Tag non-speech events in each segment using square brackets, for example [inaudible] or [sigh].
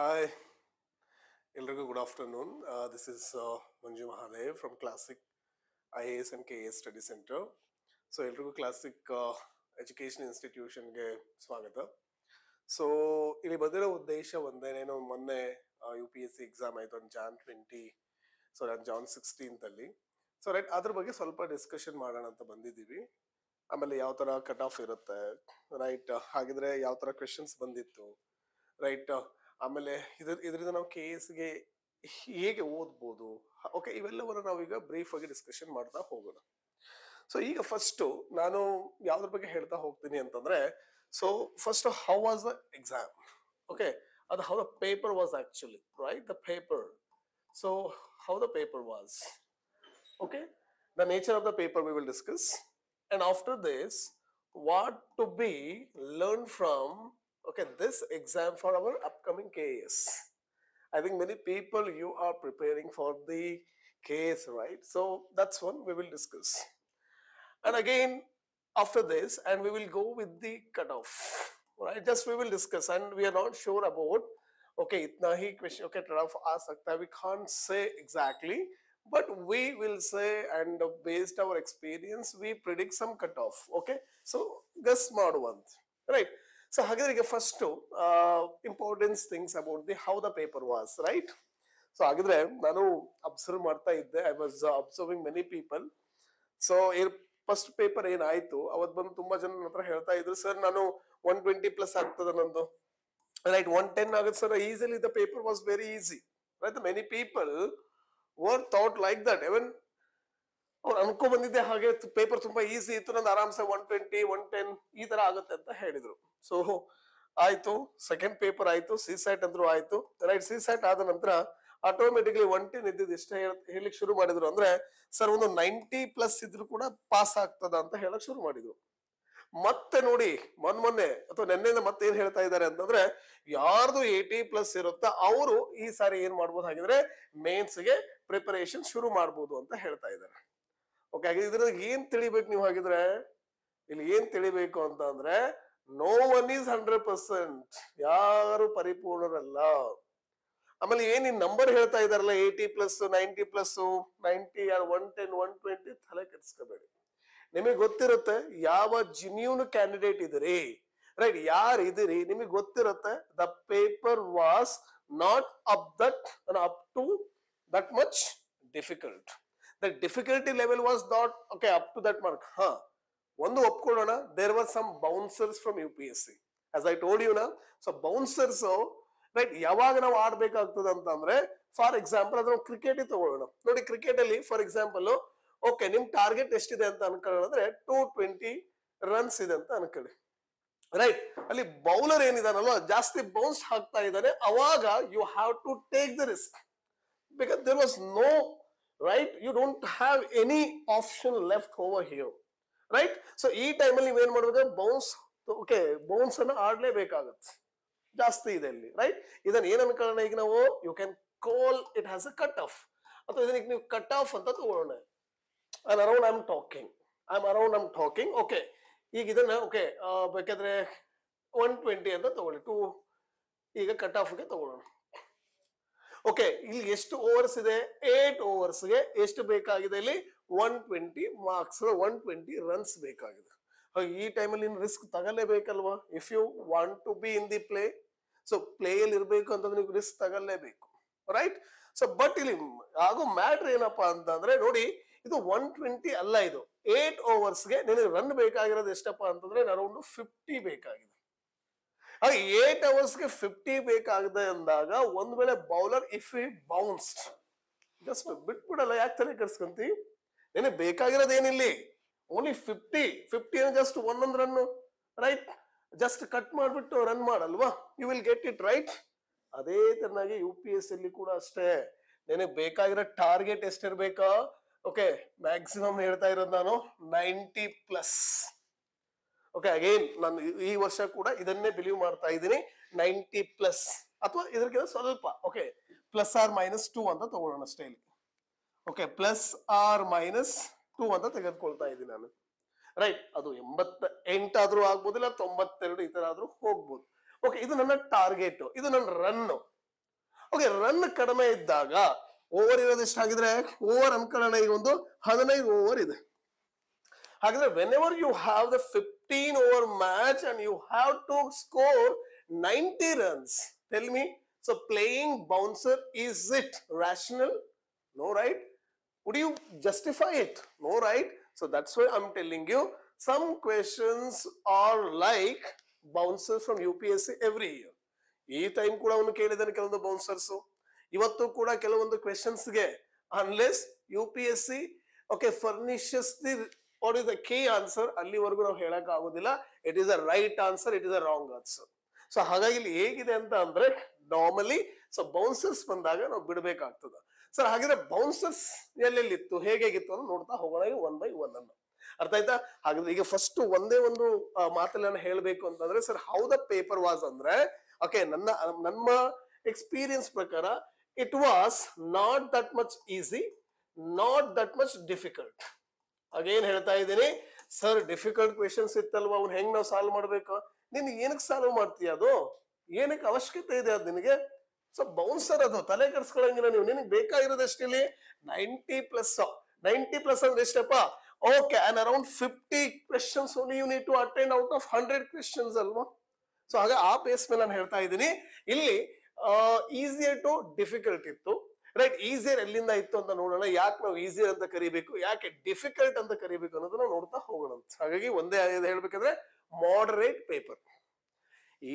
Hi ಎಲ್ರಿಗೂ good afternoon this is Manju Mahadev from Classic I A S and K S study centre so ಎಲ್ರಿಗೂ Classic education ಇನ್ಸ್ಟಿಟ್ಯೂಷನ್ಗೆ ಸ್ವಾಗತ so ಇಲ್ಲಿ ಬಂದಿರೋ ಉದ್ದೇಶ ಒಂದೇನೇನು ಮೊನ್ನೆ U P S C exam ಆಯಿತು ಒಂದು ಜಾನ್ ಟ್ವೆಂಟಿ ಸೊ ನಾನು ಜಾನ್ ಸಿಕ್ಸ್ಟೀನ್ತಲ್ಲಿ ಸೊ ರೈಟ್ ಅದ್ರ ಬಗ್ಗೆ ಸ್ವಲ್ಪ ಡಿಸ್ಕಷನ್ ಮಾಡೋಣ ಅಂತ ಬಂದಿದ್ದೀವಿ ಆಮೇಲೆ ಯಾವ ಥರ ಕಟ್ ಆಫ್ ಇರುತ್ತೆ ರೈಟ್ ಹಾಗಿದ್ರೆ ಯಾವ ಥರ ಕ್ವೆಶನ್ಸ್ ಬಂದಿತ್ತು ರೈಟ್ ಆಮೇಲೆ ಇದರಿಂದ ನಾವು ಕೆ ಎಸ್ಗೆ ಹೇಗೆ ಓದ್ಬೋದು ಓಕೆ ಇವೆಲ್ಲವನ್ನು ಈಗ ಬ್ರೀಫ್ ಆಗಿ ಡಿಸ್ಕಷನ್ ಮಾಡ್ತಾ ಹೋಗೋಣ ಸೊ ಈಗ ಫಸ್ಟ್ ನಾನು ಯಾವ್ದ್ರ ಬಗ್ಗೆ ಹೇಳ್ತಾ ಹೋಗ್ತೀನಿ ಅಂತಂದ್ರೆ so first how was the exam okay ಅದು how the paper was actually right the paper so how the paper was okay the nature of the paper we will discuss and after this what to be learn from okay this exam for our upcoming case. i think many people you are preparing for the case right so that's one we will discuss and again after this and we will go with the cutoff right just we will discuss and we are not sure about okay itna hi question okay cutoff sakta we can't say exactly but we will say and based our experience we predict some cutoff okay so this smart one right so ಹಾಗಿದ್ರೆ first importance things about the how the paper was right so ಹಾಗಿದ್ರೆ ನಾನು observe ಮಾಡ್ತಾ ಇದ್ದೆ I was observing many people so first paper ಏನಾಯ್ತು ಅವತ್ ಬಂದು ತುಂಬಾ ಜನ ಹತ್ರ ಹೇಳ್ತಾ ಇದ್ರು ಸರ್ ನಾನು ಒನ್ ಟ್ವೆಂಟಿ ಪ್ಲಸ್ ಆಗ್ತದೆ ನಂದು ರೈಟ್ ಒನ್ ಟೆನ್ ಆಗುತ್ತೆ sir easily the paper was very easy right many people were thought like that even ಅವ್ರು ಅನ್ಕೊ ಬಂದಿದ್ದೆ ಹಾಗೆ ಪೇಪರ್ ತುಂಬಾ ಈಸಿ ಇತ್ತು ನನ್ನ ಆರಾಮ್ಸೆ ಒನ್ ಟ್ವೆಂಟಿ ಒನ್ ಟೆನ್ ಈ ತರ ಆಗುತ್ತೆ ಅಂತ ಹೇಳಿದ್ರು ಸೊ ಆಯ್ತು ಸೆಕೆಂಡ್ ಪೇಪರ್ ಆಯ್ತು ಸಿ ಸೆಟ್ ಅಂದ್ರು ಆಯ್ತು ರೈಟ್ ಸಿ ಸೆಟ್ ಆದ ನಂತರ ಆಟೋಮೆಟಿಕ್ಲಿ ಒನ್ ಟೆನ್ ಇದ್ದಿದ್ದು ಇಷ್ಟ ಹೇಳಿಕ್ ಶುರು ಮಾಡಿದ್ರು ಅಂದ್ರೆ ಸರ್ ಒಂದು ನೈಂಟಿ ಪ್ಲಸ್ ಇದ್ರು ಕೂಡ ಪಾಸ್ ಆಗ್ತದ ಅಂತ ಹೇಳಕ್ ಶುರು ಮಾಡಿದ್ರು ಮತ್ತೆ ನೋಡಿ ಮೊನ್ ಮೊನ್ನೆ ಅಥವಾ ನಿನ್ನೆಯಿಂದ ಮತ್ತೆ ಏನ್ ಹೇಳ್ತಾ ಇದ್ದಾರೆ ಅಂತಂದ್ರೆ ಯಾರ್ದು ಏಟಿ ಪ್ಲಸ್ ಇರುತ್ತಾ ಅವರು ಈ ಸಾರಿ ಏನ್ ಮಾಡ್ಬೋದು ಹಾಗಿದ್ರೆ ಮೇನ್ಸ್ಗೆ ಪ್ರಿಪರೇಷನ್ ಶುರು ಮಾಡ್ಬೋದು ಅಂತ ಹೇಳ್ತಾ ಇದ್ದಾರೆ ಓಕೆ ಇದ್ರದ್ದು ಏನ್ ತಿಳಿಬೇಕು ನೀವು ಹಾಗಿದ್ರೆ ಇಲ್ಲಿ ಏನ್ ತಿಳಿಬೇಕು ಅಂತ ಅಂದ್ರೆ no one is hundred percent ಯಾರು ಪರಿಪೂರ್ಣರಲ್ಲ ಆಮೇಲೆ ಏನ್ ಈ ನಂಬರ್ ಹೇಳ್ತಾ ಇದಾರಲ್ಲ eighty plus ninety plus ninety one ten one twenty ತಲೆ ಕೆಡಿಸ್ಕೋಬೇಡಿ ನಿಮಗೆ ಗೊತ್ತಿರುತ್ತೆ ಯಾವ ಜಿನ್ಯೂನ್ ಕ್ಯಾಂಡಿಡೇಟ್ ಇದ್ರಿ ರೈಟ್ ಯಾರು ಇದಿರಿ ನಿಮಗೆ ಗೊತ್ತಿರುತ್ತೆ the paper was not up that up to that much difficult the difficulty level was not okay up to that mark Huh. ಒಂದು ಒಪ್ಕೊಳ್ಳೋಣ there was some bouncers from U P S C as I told you so bouncers right ಯಾವಾಗ ನಾವು ಆಡ್ಬೇಕಾಗ್ತದೆ ಅಂತ ಅಂದ್ರೆ for example ಅದನ್ನ cricket ತಗೊಳ್ಳೋಣ ನೋಡಿ cricket ಅಲ್ಲಿ ಫಾರ್ ಎಕ್ಸಾಂಪಲ್ ಓಕೆ ನಿಮ್ ಟಾರ್ಗೆಟ್ ಎಷ್ಟಿದೆ ಅಂತ ಅನ್ಕೊಳ್ಳೋಣ ಅಂದ್ರೆ ಟೂ ಟ್ವೆಂಟಿ ರನ್ಸ್ ಇದೆ ಅಂತ ಅನ್ಕೊಳ್ಳಿ ರೈಟ್ ಅಲ್ಲಿ ಬೌಲರ್ ಏನಿದಾನಲ್ಲ ಜಾಸ್ತಿ ಬೌನ್ಸ್ ಹಾಕ್ತಾ ಇದ್ದಾನೆ ಅವಾಗ you have to take the risk because there was no right you don't have any option left over here right so ಈ ಟೈಮಲ್ಲಿ ನೀವೇನ್ ಮಾಡ್ಬೇಕು ಬೌನ್ಸ್ ಓಕೆ ಬೌನ್ಸ್ ಅನ್ನು ಆಡ್ಲೇಬೇಕಾಗತ್ತೆ ಜಾಸ್ತಿ ಇದೆ ಇಲ್ಲಿ ರೈಟ್ ಇದನ್ನ ಏನ್ ಅನ್ಕೊಳ್ಳೋಣ ಈಗ ನಾವು you can call it has a cut off ಅಥವಾ ಇದನ್ನ ನೀವು ಕಟ್ ಆಫ್ ಅಂತ ತಗೊಳ್ಳೋಣ I around I am talking I am around am talking okay ಈಗ ಇದನ್ನ ಓಕೆ ಬೇಕಾದ್ರೆ ಒನ್ ಟ್ವೆಂಟಿ ಅಂತ ತಗೊಳ್ಳಿ ಟೂ ಈಗ ಕಟ್ ಆಫ್ಗೆ ತಗೊಳ್ಳೋಣ ಓಕೆ ಇಲ್ಲಿ ಎಷ್ಟು ಓವರ್ಸ್ ಇದೆ ಏಟ್ ಓವರ್ಸ್ಗೆ ಎಷ್ಟು ಬೇಕಾಗಿದೆ ಇಲ್ಲಿ one twenty marks one twenty runs ಬೇಕಾಗಿದೆ ಈ ಟೈಮಲ್ಲಿ ನೀನು ರಿಸ್ಕ್ ತಗಲೇಬೇಕಲ್ವಾ if you want to be in the play so ಪ್ಲೇಯಲ್ಲಿ ಇರಬೇಕು ಅಂತಂದ್ರೆ ನೀವು ರಿಸ್ಕ್ ತಗಲೇಬೇಕು ರೈಟ್ ಸೊ ಬಟ್ ಇಲ್ಲಿ ಹಾಗೂ ಮ್ಯಾಟ್ರ್ ಏನಪ್ಪಾ ಅಂತಂದ್ರೆ ನೋಡಿ ಇದು ಒನ್ ಟ್ವೆಂಟಿ ಅಲ್ಲ ಇದು ಏಟ್ ಓವರ್ಸ್ಗೆ ನಿನಗೆ ರನ್ ಬೇಕಾಗಿರೋದು ಎಷ್ಟಪ್ಪ ಅಂತಂದ್ರೆ ಅರೌಂಡ್ ಫಿಫ್ಟಿ ಬೇಕಾಗಿದೆ ಏಟ್ ಅವರ್ಸ್ಗೆ ಫಿಫ್ಟಿ ಬೇಕಾಗದೆ ಅಂದಾಗ ಒಂದ್ ವೇಳೆ bowler if he bounced just ಬಿಟ್ಬಿಡಲ್ಲ ಯಾಕೆ ತಲೆ ಕರ್ಸ್ಕೊಂತಿ ಏನೇ ಬೇಕಾಗಿರೋದು ಏನಿಲ್ಲ ಓನ್ಲಿ ಫಿಫ್ಟಿ ಫಿಫ್ಟಿ ಜಸ್ಟ್ ಒಂದೊಂದು ರನ್ ರೈಟ್ ಜಸ್ಟ್ ಕಟ್ ಮಾಡಿಬಿಟ್ಟು ರನ್ ಮಾಡಲ್ವಾ you will get it right ಅದೇ ತರನಾಗಿ ಯು ಪಿ ಎಸ್ ಅಲ್ಲಿ ಕೂಡ ಅಷ್ಟೇ ಏನೇ ಬೇಕಾಗಿರೋ ಟಾರ್ಗೆಟ್ ಎಷ್ಟಿರ್ಬೇಕಾ ಓಕೆ ಮ್ಯಾಕ್ಸಿಮಮ್ ಹೇಳ್ತಾ ಇರೋದು ನಾನು ನೈಂಟಿ ಪ್ಲಸ್ ಓಕೆ ಅಗೇನ್ ನಾನು ಈ ವರ್ಷ ಕೂಡ ಇದನ್ನೇ ಬಿಲೀವ್ ಮಾಡ್ತಾ ಇದ್ದೀನಿ ನೈಂಟಿ ಪ್ಲಸ್ ಅಥವಾ ಇದಕ್ಕಿಂತ ಸ್ವಲ್ಪ okay plus or minus two ಅಂತ ತಗೊಳ್ಳೋಣ style okay plus or minus two ಅಂತ ತೆಗೆದುಕೊಳ್ತಾ ಇದ್ದೀನಿ ನಾನು ರೈಟ್ ಅದು ಎಂಬತ್ತ ಎಂಟಾದ್ರೂ ಆಗ್ಬೋದಿಲ್ಲ ತೊಂಬತ್ತೆರಡು ಈ ತರ ಆದ್ರೂ ಹೋಗ್ಬೋದು ಓಕೆ ಇದು ನನ್ನ ಟಾರ್ಗೆಟ್ ಇದು ನನ್ನ ರನ್ ಓಕೆ ರನ್ ಕಡಿಮೆ ಇದ್ದಾಗ ಓವರ್ ಇರೋದು ಎಷ್ಟಾಗಿದ್ರೆ ಓವರ್ ಅನ್ಕೊಳ್ಳೋಣ ಈಗ ಒಂದು ಹದಿನೈದು ಓವರ್ ಇದೆ whenever you have the 15 over match and you have to score 90 runs, tell me. So playing bouncer, is it rational? No, right? Would you justify it? No, right? So that's why I'm telling you some questions are like bouncers from UPSC every year. ಈ time ಕೂಡ ಅವನು ಕೇಳಿದಾನೆ ಕೆಲವೊಂದು bouncers ಇವತ್ತು ಕೂಡ ಕೆಲವೊಂದು ಕ್ವೆಶನ್ಸ್ಗೆ unless U P S C okay furnishes the what is the key answer ಅಲ್ಲಿವರೆಗೂ ನಾವು ಹೇಳಕ್ ಆಗೋದಿಲ್ಲ it is a right answer it is a wrong answer so ಹಾಗಾಗಿ ಇಲ್ಲಿ ಹೇಗಿದೆ ಅಂತ ಅಂದ್ರೆ ನಾರ್ಮಲಿ ಸೊ ಬೌನ್ಸರ್ಸ್ ಬಂದಾಗ ನಾವು ಬಿಡಬೇಕಾಗ್ತದ ಸರ್ ಹಾಗಿದ್ರೆ ಬೌನ್ಸರ್ಸ್ ಎಲ್ಲೆಲ್ಲಿತ್ತು ಹೇಗಿತ್ತು ಅಂತ ನೋಡ್ತಾ ಹೋಗೋಣ ಒನ್ ಬೈ ಒನ್ ಅನ್ನು ಅರ್ಥ ಆಯ್ತಾ ಹಾಗಾದ್ರೆ ಈಗ ಫಸ್ಟ್ ಒಂದೇ ಒಂದು ಮಾತಲ್ಲಿ ನಾನು ಹೇಳಬೇಕು ಅಂತಂದ್ರೆ sir how the paper was ಅಂದ್ರೆ ಓಕೆ ನನ್ನ ನಮ್ಮ ಎಕ್ಸ್ಪೀರಿಯನ್ಸ್ ಪ್ರಕಾರ it was not that much easy not that much difficult again ಹೇಳ್ತಾ ಇದ್ದೀನಿ ಸರ್ ಡಿಫಿಕಲ್ಟ್ ಕ್ವೆಶನ್ಸ್ ಇತ್ತಲ್ವ ಅವ್ನು ಹೆಂಗ್ ನಾವು ಸಾಲ್ವ್ ಮಾಡ್ಬೇಕು ನಿನ್ ಏನಕ್ಕೆ ಸಾಲ್ವ್ ಮಾಡ್ತೀಯ ಅದು ಏನಕ್ಕೆ ಅವಶ್ಯಕತೆ ಇದೆ ಅದು ನಿನಗೆ ಸೊ ಬೌನ್ಸರ್ ಅದು ತಲೆ ಕರ್ಸ್ಕೊಳಂಗಿಲ್ಲ ನೀವು ನಿನಗೆ ಬೇಕಾಗಿರೋದಷ್ಟು ಇಲ್ಲಿ ನೈಂಟಿ ಪ್ಲಸ್ ನೈಂಟಿ ಪ್ಲಸ್ ಅಂದ್ರೆ ಎಷ್ಟಪ್ಪ okay and around fifty questions you need to attend out of hundred questions ಅಲ್ವಾ ಸೊ ಹಾಗೆ ಆ ಬೇಸ್ ಮೇಲೆ ನಾನು ಹೇಳ್ತಾ ಇದ್ದೀನಿ ಇಲ್ಲಿ ಈಸಿಯರ್ ಟು ಡಿಫಿಕಲ್ಟ್ ಇತ್ತು ರೈಟ್ ಈಸಿಯರ್ ಎಲ್ಲಿಂದ ಇತ್ತು ಅಂತ ನೋಡೋಣ ಯಾಕೆ ನಾವು ಈಸಿಯರ್ ಅಂತ ಕರಿಬೇಕು ಯಾಕೆ ಡಿಫಿಕಲ್ಟ್ ಅಂತ ಕರಿಬೇಕು ಅನ್ನೋದನ್ನ ನೋಡ್ತಾ ಹೋಗೋಣ ಹಾಗಾಗಿ ಒಂದೇ ಹೇಳ್ಬೇಕಂದ್ರೆ moderate paper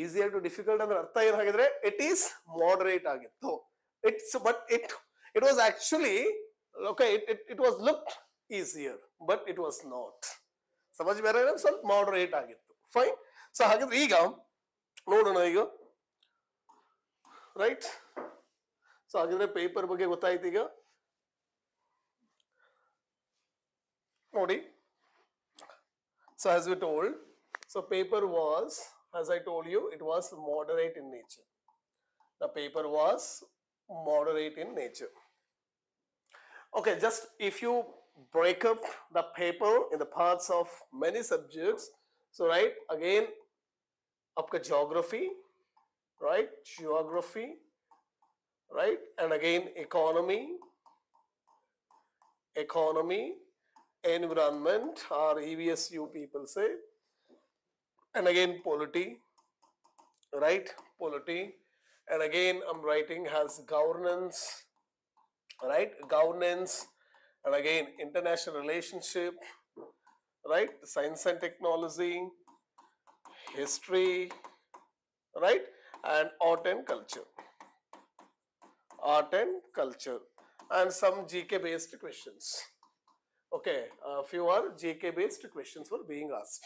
easier to difficult ಅಂದ್ರೆ ಅರ್ಥ ಏನ್ ಹಾಗಿದ್ರೆ ಇಟ್ ಈಸ್ ಮಾಡರೇಟ್ ಆಗಿತ್ತು it's but it it was actually okay it it it was look easier but it was not ಸಮಾಜ ಬೇರೆ ಸ್ವಲ್ಪ ಮಾಡರೇಟ್ ಆಗಿತ್ತು ಫೈನ್ ಸೊ ಹಾಗಿದ್ರೆ ಈಗ ನೋಡೋಣ ಈಗ ರೈಟ್ So, ಹಾಗಿದ್ರೆ ಪೇಪರ್ ಬಗ್ಗೆ so paper was, as I told you, it was moderate in nature. The paper was moderate in nature. Okay, just if you break up the paper in the parts of many subjects, so right, again, upka geography, right, geography, right? And again, economy, economy, environment, or EVSU people say, and again, polity, right? Polity, and again, I'm writing has governance, right? Governance, and again, international relationship, right? Science and technology, history, right? And art and culture art and culture and some GK based questions. Okay, a few are GK based questions were being asked.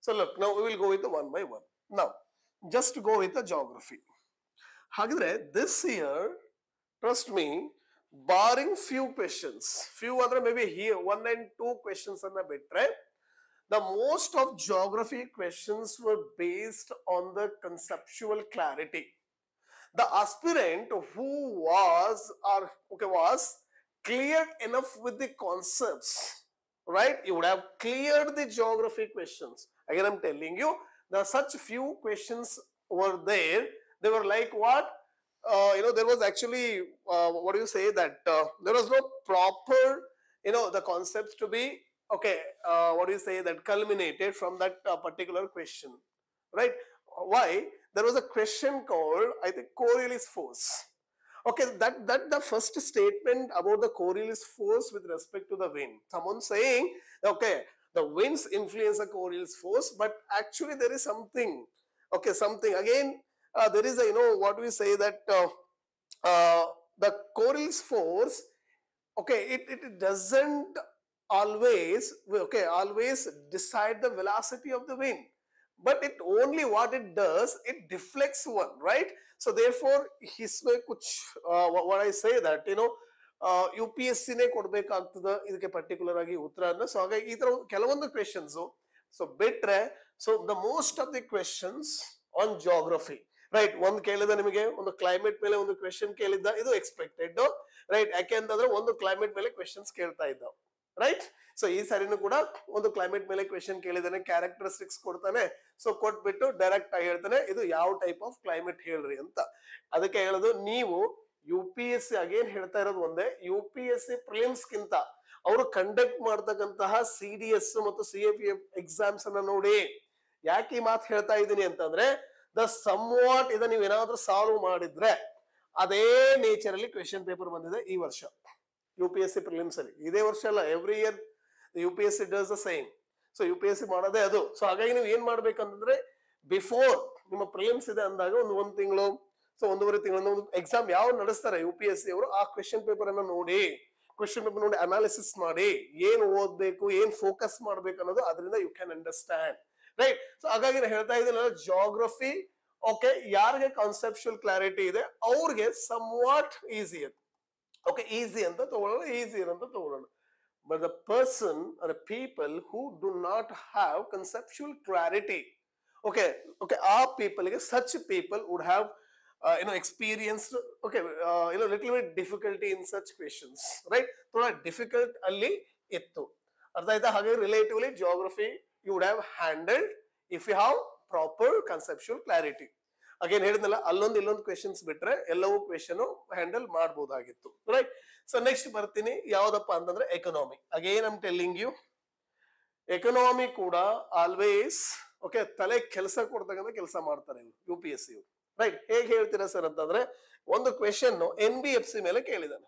So look, now we will go with the one by one. Now, just go with the geography. Hagre, this year, trust me, barring few questions, few other maybe here, one and two questions are the better. The most of geography questions were based on the conceptual clarity the aspirant who was or okay was clear enough with the concepts right you would have cleared the geography questions again i'm telling you there are such few questions were there they were like what uh, you know there was actually uh, what do you say that uh, there was no proper you know the concepts to be okay uh, what do you say that culminated from that uh, particular question right why there was a question called, I think, Coriolis force. Okay, that, that the first statement about the Coriolis force with respect to the wind. Someone saying, okay, the winds influence the Coriolis force, but actually there is something. Okay, something. Again, uh, there is a, you know, what we say that uh, uh, the Coriolis force, okay, it, it doesn't always, okay, always decide the velocity of the wind but it only what it does it deflects one right so therefore hisme kuch uh, what i say that you know U P S ಸಿನೇ ಕೊಡ್ಬೇಕಾಗ್ತದ ಇದಕ್ಕೆ particular ಆಗಿ ಉತ್ತರ so ಹಾಗಾಗಿ ಈ ತರ ಕೆಲವೊಂದು questions so ಬಿಟ್ರೆ so the most of the questions on geography right ಒಂದ್ ಕೇಳಿದ ನಿಮಗೆ ಒಂದು ಕ್ಲೈಮೇಟ್ ಮೇಲೆ ಒಂದು ಕ್ವೆಶನ್ ಕೇಳಿದ್ದ ಇದು ಎಕ್ಸ್ಪೆಕ್ಟೆಡ್ ರೈಟ್ ಯಾಕೆ ಅಂತಂದ್ರೆ ಒಂದು ಕ್ಲೈಮೇಟ್ ಮೇಲೆ ಕ್ವೆಶನ್ಸ್ ಕೇಳ್ತಾ ಇದ್ದಾವೆ ರೈಟ್ ಸೊ ಈ ಸಾರಿನೂ ಕೂಡ ಒಂದು ಕ್ಲೈಮೇಟ್ ಮೇಲೆ ಕ್ವೆಶನ್ ಕೇಳಿದಾನೆ ಕ್ಯಾರೆಕ್ಟರಿಸ್ಟಿಕ್ಸ್ ಕೊಡ್ತಾನೆ ಸೊ ಕೊಟ್ಬಿಟ್ಟು ಡೈರೆಕ್ಟ್ ಆಗಿ ಹೇಳ್ತಾನೆ ಇದು ಯಾವ ಟೈಪ್ ಆಫ್ ಕ್ಲೈಮೇಟ್ ಹೇಳ್ರಿ ಅಂತ ಅದಕ್ಕೆ ಹೇಳೋದು ನೀವು U P S C again ಹೇಳ್ತಾ ಇರೋದು ಒಂದೇ ಯು ಪಿ ಎಸ್ ಸಿ ಪ್ರಿಲಿಮ್ಸ್ಗಿಂತ ಅವರು ಕಂಡಕ್ಟ್ ಮಾಡ್ತಕ್ಕಂತಹ ಸಿ ಡಿ ಎಸ್ ಮತ್ತು ಸಿ ಪಿ ಎಫ್ ಎಕ್ಸಾಮ್ಸ್ ಅನ್ನ ನೋಡಿ ಯಾಕೆ ಈ ಮಾತು ಹೇಳ್ತಾ ಇದ್ದೀನಿ ಅಂತಂದ್ರೆ ದ ಸಮ್ ವಾಟ್ ನೀವು ಏನಾದ್ರೂ ಸಾಲ್ವ್ ಮಾಡಿದ್ರೆ ಅದೇ ನೇಚರ್ ಅಲ್ಲಿ ಕ್ವೆಶನ್ ಪೇಪರ್ ಬಂದಿದೆ ಈ ವರ್ಷ U P S C prelims ಅಲ್ಲಿ ಇದೇ ವರ್ಷ ಅಲ್ಲ every year U P S C does the same so U P S C ಮಾಡೋದೇ ಅದು ಸೊ ಹಾಗಾಗಿ ನೀವು ಏನ್ ಮಾಡ್ಬೇಕಂತಂದ್ರೆ ಬಿಫೋರ್ ನಿಮ್ಮ ಪ್ರಿಲಿಮ್ಸ್ ಇದೆ ಅಂದಾಗ ಒಂದು ಒಂದು ತಿಂಗಳು ಸೊ ಒಂದೂವರೆ ತಿಂಗಳು ಒಂದು ಎಕ್ಸಾಮ್ ಯಾವ ನಡೆಸ್ತಾರೆ ಯು ಪಿ ಎಸ್ ಸಿ ಅವರು ಆ ಕ್ವಶನ್ ಪೇಪರ್ ಅನ್ನ ನೋಡಿ ಕ್ವಶನ್ ಪೇಪರ್ ನೋಡಿ ಅನಾಲಿಸಿಸ್ ಮಾಡಿ ಏನ್ ಓದ್ಬೇಕು ಏನ್ ಫೋಕಸ್ ಮಾಡ್ಬೇಕು ಅನ್ನೋದು ಅದರಿಂದ you can understand right so ಹಾಗಾಗಿ ನಾನು ಹೇಳ್ತಾ ಇದ್ದೀನಿ ಜಾಗ್ರಫಿ ಓಕೆ ಯಾರಿಗೆ ಕಾನ್ಸೆಪ್ಷುಯಲ್ ಕ್ಲಾರಿಟಿ ಇದೆ ಅವ್ರಿಗೆ ಸಮ್ ವಾಟ್ ಈಸಿ ಅದು ಓಕೆ ಈಸಿ ಅಂತ ತಗೊಳ್ಳೋಣ easy that's all. but the person or the people who do not have conceptual clarity okay okay our people such people would have uh, you know experienced okay uh, you know little bit difficulty in such questions right thoda difficult only itto. relatively geography you would have handled if you have proper conceptual clarity again ಹೇಳಿದ್ನಲ್ಲ ಅಲ್ಲೊಂದು ಇಲ್ಲೊಂದು questions ಬಿಟ್ರೆ ಎಲ್ಲವೂ question handle ಮಾಡಬಹುದಾಗಿತ್ತು right so next ಬರ್ತೀನಿ ಯಾವ್ದಪ್ಪ ಅಂತಂದ್ರೆ economy again I'm telling you economy ಕೂಡ ಆಲ್ವೇಸ್ ಓಕೆ ತಲೆ ಕೆಲಸ ಕೊಡ್ತಕ್ಕಂಥ ಕೆಲಸ ಮಾಡ್ತಾರೆ U P S C right ಹೇಗೆ ಹೇಳ್ತೀರಾ ಸರ್ ಅಂತಂದ್ರೆ ಒಂದು question N B F C ಮೇಲೆ ಕೇಳಿದಾನೆ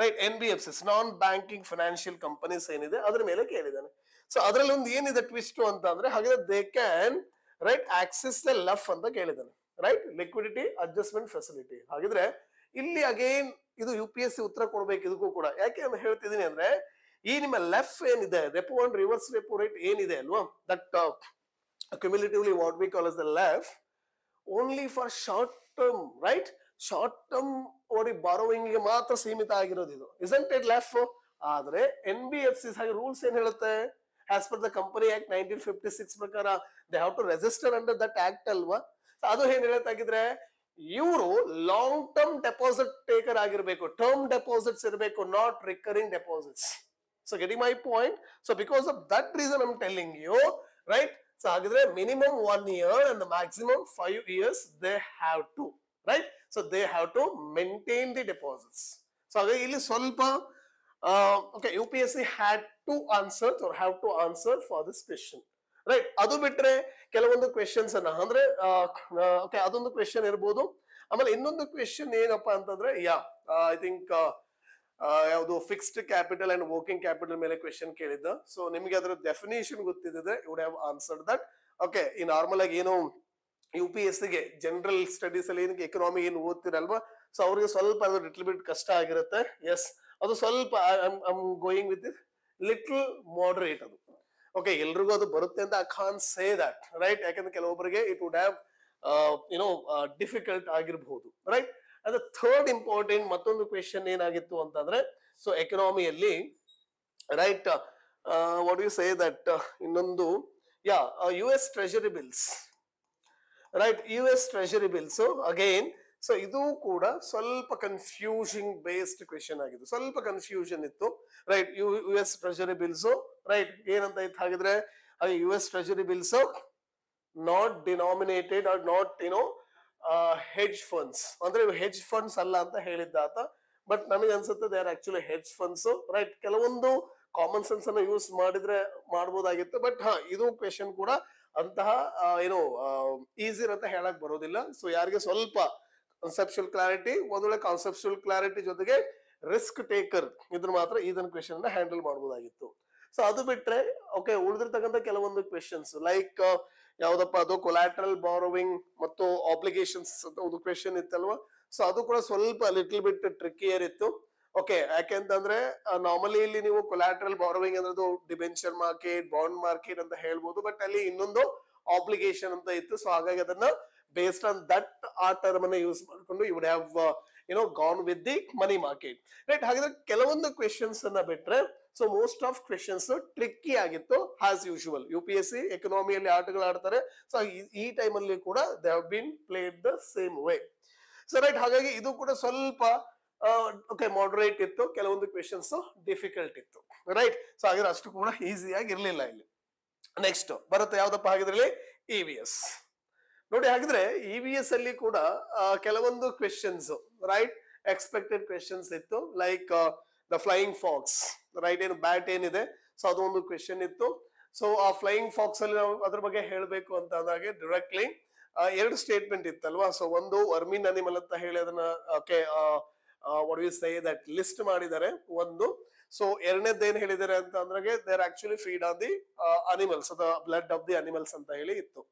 right N B F C non banking financial companies ಏನಿದೆ ಅದ್ರ ಮೇಲೆ ಕೇಳಿದಾನೆ ಸೊ ಅದ್ರಲ್ಲಿ ಒಂದು ಏನಿದೆ ಟ್ವಿಸ್ಟ್ ಅಂತ ಅಂದ್ರೆ ಹಾಗಾದ್ರೆ they can right access the LAF ಅಂತ ಕೇಳಿದಾನೆ ರೈಟ್ ಲಿಕ್ವಿಡಿಟಿ ಅಡ್ಜಸ್ಟ್ಮೆಂಟ್ ಫೆಸಿಲಿಟಿ ಹಾಗಿದ್ರೆ ಇಲ್ಲಿ ಅಗೇನ್ ಇದು ಯು ಪಿ ಎಸ್ ಸಿ ಉತ್ತರ ಕೊಡಬೇಕು ಇದಕ್ಕೂ ಕೂಡ ಯಾಕೆ ನಾನು ಹೇಳ್ತಿದ್ದೀನಿ ಅಂದ್ರೆ ಈ ನಿಮ್ಮ ಲೆಫ್ ಏನಿದೆ repo and reverse repo rate ಏನಿದೆ ಅಲ್ವಾ that cumulatively what we call us the LAF only for short term right short term OD borrowing ಗೆ ಮಾತ್ರ ಸೀಮಿತ ಆಗಿರೋದು ಇದು ಇಸಂಟ್ ಇಟ್ ಲೆಫ್ ಆದ್ರೆ ಎನ್ ಬಿ ಎಫ್ ಸಿ ಹಾಗೆ ರೂಲ್ಸ್ ಏನ್ ಹೇಳುತ್ತೆ as per the company act nineteen fifty six ಪ್ರಕಾರ they have to register under that act ಅಲ್ವಾ ಅದು ಏನ್ ಹೇಳುತ್ತೆ ಆಗಿದ್ರೆ ಇವರು ಲಾಂಗ್ ಟರ್ಮ್ ಡೆಪಾಸಿಟ್ ಟೇಕರ್ ಆಗಿರ್ಬೇಕು ಟರ್ಮ್ ಡೆಪಾಸಿಟ್ಸ್ ಇರಬೇಕು not recurring deposits so getting my point so because of that reason I'm telling you right so ಹಾಗಿದ್ರೆ minimum one year and maximum five years they have to right so they have to maintain the deposits so ಹಾಗಾಗಿ ಇಲ್ಲಿ ಸ್ವಲ್ಪ okay U P S C had to answer have to answer for this question right ಅದು ಬಿಟ್ರೆ ಕೆಲವೊಂದು questions ಅನ್ನ ಅಂದ್ರೆ okay ಅದೊಂದು question ಇರ್ಬೋದು ಆಮೇಲೆ ಇನ್ನೊಂದು ಕ್ವೆಶನ್ ಏನಪ್ಪಾ ಅಂತಂದ್ರೆ ಯಾ ಐ ಥಿಂಕ್ ಯಾವುದು fixed capital and working capital ಮೇಲೆ ಕ್ವೆಶನ್ ಕೇಳಿದ್ದ ಸೊ ನಿಮಗೆ ಅದರ ಡೆಫಿನೇಷನ್ ಗೊತ್ತಿದ್ದರೆ you have answered that okay ಈ ನಾರ್ಮಲ್ ಆಗಿ ಏನು ಯು ಪಿ ಎಸ್ ಗೆ ಜನರಲ್ ಸ್ಟಡೀಸ್ ಅಲ್ಲಿ ಏನಕ್ಕೆ ಎಕನಾಮಿ ಏನು ಓದ್ತಿರಲ್ವಾ ಸೊ ಅವ್ರಿಗೆ ಸ್ವಲ್ಪ ಅದು ಲಿಟ್ಲ್ ಬಿಟ್ ಕಷ್ಟ ಆಗಿರುತ್ತೆ ಎಸ್ ಅದು ಸ್ವಲ್ಪ I going with little moderate ಅದು ಓಕೆ ಎಲ್ರಿಗೂ ಅದು ಬರುತ್ತೆ ಅಂತ I can say that right ಯಾಕಂದ್ರೆ ಕೆಲವೊಬ್ಬರಿಗೆ it would have you know difficult ಆಗಿರಬಹುದು ರೈಟ್ ಅದ ಥರ್ಡ್ ಇಂಪಾರ್ಟೆಂಟ್ ಮತ್ತೊಂದು ಕ್ವೆಶನ್ ಏನಾಗಿತ್ತು ಅಂತಂದ್ರೆ ಸೊ ಎಕನಾಮಿಯಲ್ಲಿ right what you say that ಇನ್ನೊಂದು ya U S treasury bills right U S treasury bills again so ಇದು ಕೂಡ ಸ್ವಲ್ಪ ಕನ್ಫ್ಯೂಷನ್ ಬೇಸ್ಡ್ ಕ್ವೆಶನ್ ಆಗಿದೆ ಸ್ವಲ್ಪ ಕನ್ಫ್ಯೂಷನ್ ಇತ್ತು right U U S treasury bills right ಏನಂತ ಇತ್ತು ಹಾಗಿದ್ರೆ U S treasury bills not denominated are not you know hedge funds ಅಂದ್ರೆ ಇವು ಹೆಡ್ಜ್ ಫಂಡ್ಸ್ ಅಲ್ಲ ಅಂತ ಹೇಳಿದ್ದ ಆತ ಬಟ್ ನಮಗೆ ಅನ್ಸುತ್ತೆ they are actually hedge funds right ಕೆಲವೊಂದು ಕಾಮನ್ ಸೆನ್ಸ್ ಅನ್ನ ಯೂಸ್ ಮಾಡಿದ್ರೆ ಮಾಡಬಹುದಾಗಿತ್ತು ಬಟ್ ಹಾ ಇದು ಕ್ವೆಶನ್ ಕೂಡ ಅಂತಹ ಏನು ಈಸಿ ಅಂತ ಹೇಳಕ್ ಬರೋದಿಲ್ಲ ಸೊ ಯಾರಿಗೆ ಸ್ವಲ್ಪ ಕನ್ಸೆಪ್ಷುಯಲ್ ಕ್ಲಾರಿಟಿ ಒಂದೊಳ್ಳೆ ವೇಳೆ ಕ್ಲಾರಿಟಿ ಜೊತೆಗೆ ರಿಸ್ಕ್ ಟೇಕರ್ ಇದ್ರ ಮಾತ್ರ ಇದನ್ನ ಕ್ವೆಶನ್ ಹ್ಯಾಂಡಲ್ ಮಾಡಬಹುದಾಗಿತ್ತು ಸೊ ಅದು ಬಿಟ್ರೆ ಓಕೆ ಉಳಿದಿರ್ತಕ್ಕಂಥ ಕೆಲವೊಂದು ಕ್ವೆಶನ್ಸ್ ಲೈಕ್ uh, ಯಾವ್ದಪ್ಪ ಅದು ಕೊಲಾಟ್ರಲ್ ಬಾರೋವಿಂಗ್ ಮತ್ತು ಆಬ್ಲಿಗೇಷನ್ಸ್ ಅಂತ ಒಂದು ಕ್ವೆಶನ್ ಇತ್ತಲ್ವಾ ಸೊ ಅದು ಕೂಡ ಸ್ವಲ್ಪ ಲಿಟಲ್ ಬಿಟ್ ಟ್ರಿಕಿಯರ್ ಇತ್ತು ಓಕೆ ಯಾಕೆಂತಂದ್ರೆ ನಾರ್ಮಲಿ ಇಲ್ಲಿ ನೀವು ಕೊಲಾಟ್ರಲ್ ಬಾರೋವಿಂಗ್ ಅಂದ್ರೆ ಡಿಬೆಂಚರ್ ಮಾರ್ಕೆಟ್ ಬಾಂಡ್ ಮಾರ್ಕೆಟ್ ಅಂತ ಹೇಳ್ಬೋದು ಬಟ್ ಅಲ್ಲಿ ಇನ್ನೊಂದು ಆಬ್ಲಿಗೇಷನ್ ಅಂತ ಇತ್ತು ಸೊ ಹಾಗಾಗಿ ಅದನ್ನ ಬೇಸ್ಡ್ ಆನ್ ದಟ್ ಆ ಟರ್ಮ್ ಅನ್ನ ಯೂಸ್ ಮಾಡಿಕೊಂಡು you would have you know gone with the money market right ಹಾಗಾದ್ರೆ ಕೆಲವೊಂದು ಕ್ವೆಶನ್ಸ್ ಅನ್ನ ಬಿಟ್ರೆ so most of questions tricky ಆಗಿತ್ತು as usual U P S C ಎಕನಾಮಿಯಲ್ಲಿ ಆಟಗಳು ಆಡ್ತಾರೆ ಸೊ ಈ ಟೈಮಲ್ಲಿ ಕೂಡ they have been played the same way so right ಹಾಗಾಗಿ ಇದು ಕೂಡ ಸ್ವಲ್ಪ ಓಕೆ ಮಾಡರೇಟ್ ಇತ್ತು ಕೆಲವೊಂದು ಕ್ವೆಶನ್ಸ್ ಡಿಫಿಕಲ್ಟ್ ಇತ್ತು ರೈಟ್ ಸೊ ಹಾಗಾದ್ರೆ ಅಷ್ಟು ಕೂಡ ಈಸಿಯಾಗಿ ಇರಲಿಲ್ಲ ಇಲ್ಲಿ ನೆಕ್ಸ್ಟ್ ಬರುತ್ತೆ ಯಾವ್ದಪ್ಪ ಹಾಗಿದ್ರಲ್ಲಿ ಇ ವಿ ಎಸ್ ನೋಡಿ ಹಾಗಿದ್ರೆ ಇ ವಿ ಎಸ್ ಅಲ್ಲಿ ಕೂಡ ಕೆಲವೊಂದು ಕ್ವೆಶನ್ಸ್ ರೈಟ್ ಎಕ್ಸ್ಪೆಕ್ಟೆಡ್ ಕ್ವೆಶನ್ಸ್ ಇತ್ತು like the flying fox right ಏನು ಬ್ಯಾಟ್ ಏನಿದೆ ಸೊ ಅದೊಂದು ಒಂದು ಕ್ವೆಶನ್ ಇತ್ತು ಸೊ ಆ ಫ್ಲೈಯಿಂಗ್ ಫಾಕ್ಸ್ ಅಲ್ಲಿ ನಾವು ಅದ್ರ ಬಗ್ಗೆ ಹೇಳಬೇಕು ಅಂತ ಅಂದಾಗೆ ಡೈರೆಕ್ಟ್ಲಿ ಎರಡು ಸ್ಟೇಟ್ಮೆಂಟ್ ಇತ್ತಲ್ವಾ ಸೊ ಒಂದು ವರ್ಮಿನ್ ಅನಿಮಲ್ ಅಂತ ಹೇಳಿ ಅದನ್ನ ಓಕೆ ಸೇ ದಟ್ ಲಿಸ್ಟ್ ಮಾಡಿದ್ದಾರೆ ಒಂದು ಸೊ ಎರಡನೇದ್ ಏನ್ ಹೇಳಿದ್ದಾರೆ ಅಂತ ಅಂದ್ರೆ they're actually feed on the animals ಅಥವಾ ಬ್ಲಡ್ ಆಫ್ ದಿ ಅನಿಮಲ್ಸ್ ಅಂತ ಹೇಳಿ ಇತ್ತು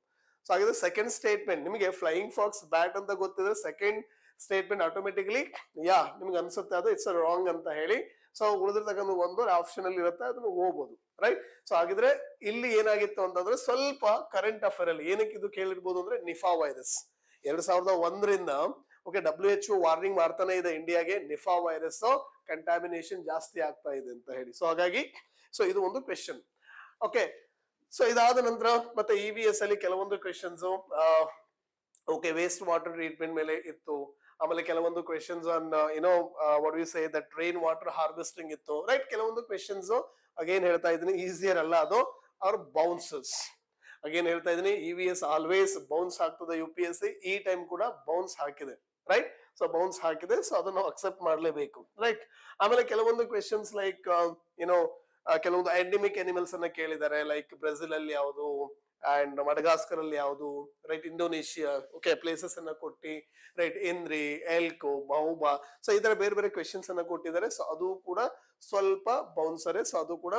ಸೊ ಹಾಗಿದ್ರೆ ಸೆಕೆಂಡ್ ಸ್ಟೇಟ್ಮೆಂಟ್ ನಿಮಗೆ ಫ್ಲೈಯಿಂಗ್ ಫಾಕ್ಸ್ ಬ್ಯಾಟ್ ಅಂತ ಗೊತ್ತಿದ್ರೆ ಸೆಕೆಂಡ್ ಸ್ಟೇಟ್ಮೆಂಟ್ ಆಟೋಮೆಟಿಕ್ಲಿ ಯಾ ನಿಮ್ಗೆ ಅನ್ಸುತ್ತೆ ಅದು ಇಟ್ಸ್ ರಾಂಗ್ ಅಂತ ಹೇಳಿ ಸೊ ಉಳಿದಿರ್ತಕ್ಕಂಥ ಒಂದು ಆಪ್ಷನ್ ಅಲ್ಲಿ ಇರುತ್ತೆ ಅದನ್ನು ಹೋಗ್ಬೋದು ರೈಟ್ ಸೊ ಹಾಗಿದ್ರೆ ಇಲ್ಲಿ ಏನಾಗಿತ್ತು ಅಂತಂದ್ರೆ ಸ್ವಲ್ಪ ಕರೆಂಟ್ ಅಫೇರ್ ಅಲ್ಲಿ ಏನಕ್ಕೆ ಇದು ಕೇಳಿರ್ಬೋದು ಅಂದ್ರೆ ನಿಫಾ ವೈರಸ್ ಎರಡ್ ಸಾವಿರದ ಒಂದರಿಂದ ಓಕೆ ಡಬ್ಲ್ಯೂ ಎಚ್ ವಾರ್ನಿಂಗ್ ಮಾಡ್ತಾನೆ ಇದೆ ಇಂಡಿಯಾಗೆ ನಿಫಾ ವೈರಸ್ ಕಂಟಾಮಿನೇಷನ್ ಜಾಸ್ತಿ ಆಗ್ತಾ ಇದೆ ಅಂತ ಹೇಳಿ ಸೊ ಹಾಗಾಗಿ ಸೊ ಇದು ಒಂದು ಕ್ವೆಶನ್ ಓಕೆ ಸೊ ಇದಾದ ನಂತರ ಮತ್ತೆ ಇ ವಿ ಎಸ್ ಅಲ್ಲಿ ಕೆಲವೊಂದು questions okay waste water treatment ಮೇಲೆ ಇತ್ತು ಆಮೇಲೆ ಕೆಲವೊಂದು ಕ್ವೆಶನ್ಸ್ ಆನ್ ಏನೋ what we say that rain water harvesting ಇತ್ತು ರೈಟ್ ಕೆಲವೊಂದು ಕ್ವೆಶನ್ಸ್ ಅಗೇನ್ ಹೇಳ್ತಾ ಇದ್ದೀನಿ ಈಸಿಯರ್ ಅಲ್ಲ ಅದು ಅವ್ರ ಬೌನ್ಸಸ್ ಅಗೇನ್ ಹೇಳ್ತಾ ಇದೀನಿ E V S always bounce ಆಗ್ತದೆ ಯು ಪಿ ಎಸ್ ಸಿ ಈ ಟೈಮ್ ಕೂಡ ಬೌನ್ಸ್ ಹಾಕಿದೆ ರೈಟ್ ಸೊ ಬೌನ್ಸ್ ಹಾಕಿದೆ ಸೊ ಅದನ್ನು ಅಕ್ಸೆಪ್ಟ್ ಮಾಡಲೇಬೇಕು ರೈಟ್ ಆಮೇಲೆ ಕೆಲವೊಂದು ಕ್ವೆಶನ್ಸ್ ಲೈಕ್ ಏನೋ ಕೆಲವೊಂದು ಎಂಡಮಿಕ್ ಅನಿಮಲ್ಸ್ ಅನ್ನ ಕೇಳಿದ್ದಾರೆ ಲೈಕ್ ಬ್ರೆಜಿಲ್ ಅಲ್ಲಿ ಯಾವುದು ಅಂಡ್ ಮಡಗಾಸ್ಕರ್ ಅಲ್ಲಿ ಯಾವುದು ರೈಟ್ ಇಂಡೋನೇಷಿಯಾ ಓಕೆ ಪ್ಲೇಸಸ್ ಅನ್ನ ಕೊಟ್ಟಿ ರೈಟ್ ಎನ್ರಿ ಎಲ್ಕೋ ಮೌಬಾ ಸೊ ಈ ತರ ಬೇರೆ ಬೇರೆ ಕ್ವೆಶನ್ಸ್ ಅನ್ನ ಕೊಟ್ಟಿದ್ದಾರೆ ಸೊ ಅದು ಕೂಡ ಸ್ವಲ್ಪ ಬೌನ್ಸರೆ ಸೊ ಅದು ಕೂಡ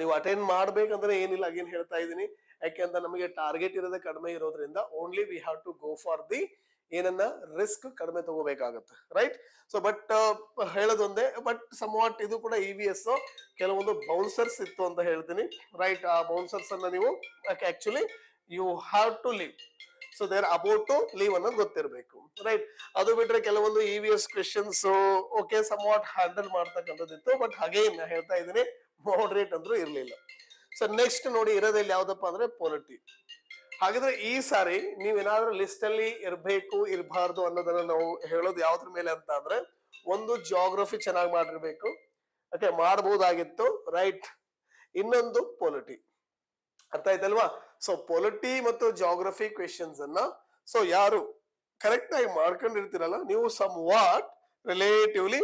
ನೀವು ಅಟೆಂಡ್ ಮಾಡ್ಬೇಕಂದ್ರೆ ಏನಿಲ್ಲ ಆಗೇನು ಹೇಳ್ತಾ ಇದ್ದೀನಿ ಯಾಕೆಂದ್ರೆ ನಮಗೆ ಟಾರ್ಗೆಟ್ ಇರೋದೇ ಕಡಿಮೆ ಇರೋದ್ರಿಂದ only we have to go for the ಏನನ್ನ ರಿಸ್ಕ್ ಕಡಿಮೆ ತಗೋಬೇಕಾಗತ್ತೆ ರೈಟ್ ಸೊ ಬಟ್ ಹೇಳೋದೊಂದೇ ಬಟ್ ಸಮ್ ವಾಟ್ ಇದು ಕೂಡ ಇ ವಿ ಎಸ್ ಕೆಲವೊಂದು ಬೌನ್ಸರ್ಸ್ ಇತ್ತು ಅಂತ ಹೇಳ್ತೀನಿ ರೈಟ್ ಆ ಬೌನ್ಸರ್ಸ್ ಅನ್ನ ನೀವು actually you have to leave so there about to leave ಅನ್ನೋದು ಗೊತ್ತಿರಬೇಕು ರೈಟ್ ಅದು ಬಿಟ್ರೆ ಕೆಲವೊಂದು E V S questions okay somewhat handle ಮಾಡ್ತಕ್ಕಂಥದ್ದಿತ್ತು ಬಟ್ ನಾನು ಹೇಳ್ತಾ ಇದ್ದೀನಿ ಮಾಡ್ರೇಟ್ ಅಂದ್ರೂ ಇರಲಿಲ್ಲ ಸೊ ನೆಕ್ಸ್ಟ್ ನೋಡಿ ಇರೋದಲ್ಲಿ ಯಾವ್ದಪ್ಪ ಅಂದ್ರೆ ಪೊಲಿಟಿ ಹಾಗಾದ್ರೆ ಈ ಸಾರಿ ನೀವೇನಾದ್ರೂ ಲಿಸ್ಟ್ ಅಲ್ಲಿ ಇರ್ಬೇಕು ಇರಬಾರ್ದು ಅನ್ನೋದನ್ನ ನಾವು ಹೇಳೋದು ಯಾವ್ದ್ರ ಮೇಲೆ ಅಂತ ಅಂದ್ರೆ ಒಂದು ಜೋಗ್ರಫಿ ಚೆನ್ನಾಗಿ ಮಾಡಿರ್ಬೇಕು ಓಕೆ ಮಾಡಬಹುದಾಗಿತ್ತು ರೈಟ್ ಇನ್ನೊಂದು ಪೊಲಿಟಿ ಅರ್ಥ ಆಯ್ತಲ್ವಾ ಸೊ ಪೊಲಿಟಿ ಮತ್ತು ಜೋಗ್ರಫಿ ಕ್ವೆಶನ್ಸ್ ಅನ್ನ ಸೊ ಯಾರು ಕರೆಕ್ಟ್ ಆಗಿ ಮಾಡ್ಕೊಂಡಿರ್ತೀರಲ್ಲ ನೀವು ಸಮ್ ವಾಟ್ ರಿಲೇಟಿವ್ಲಿ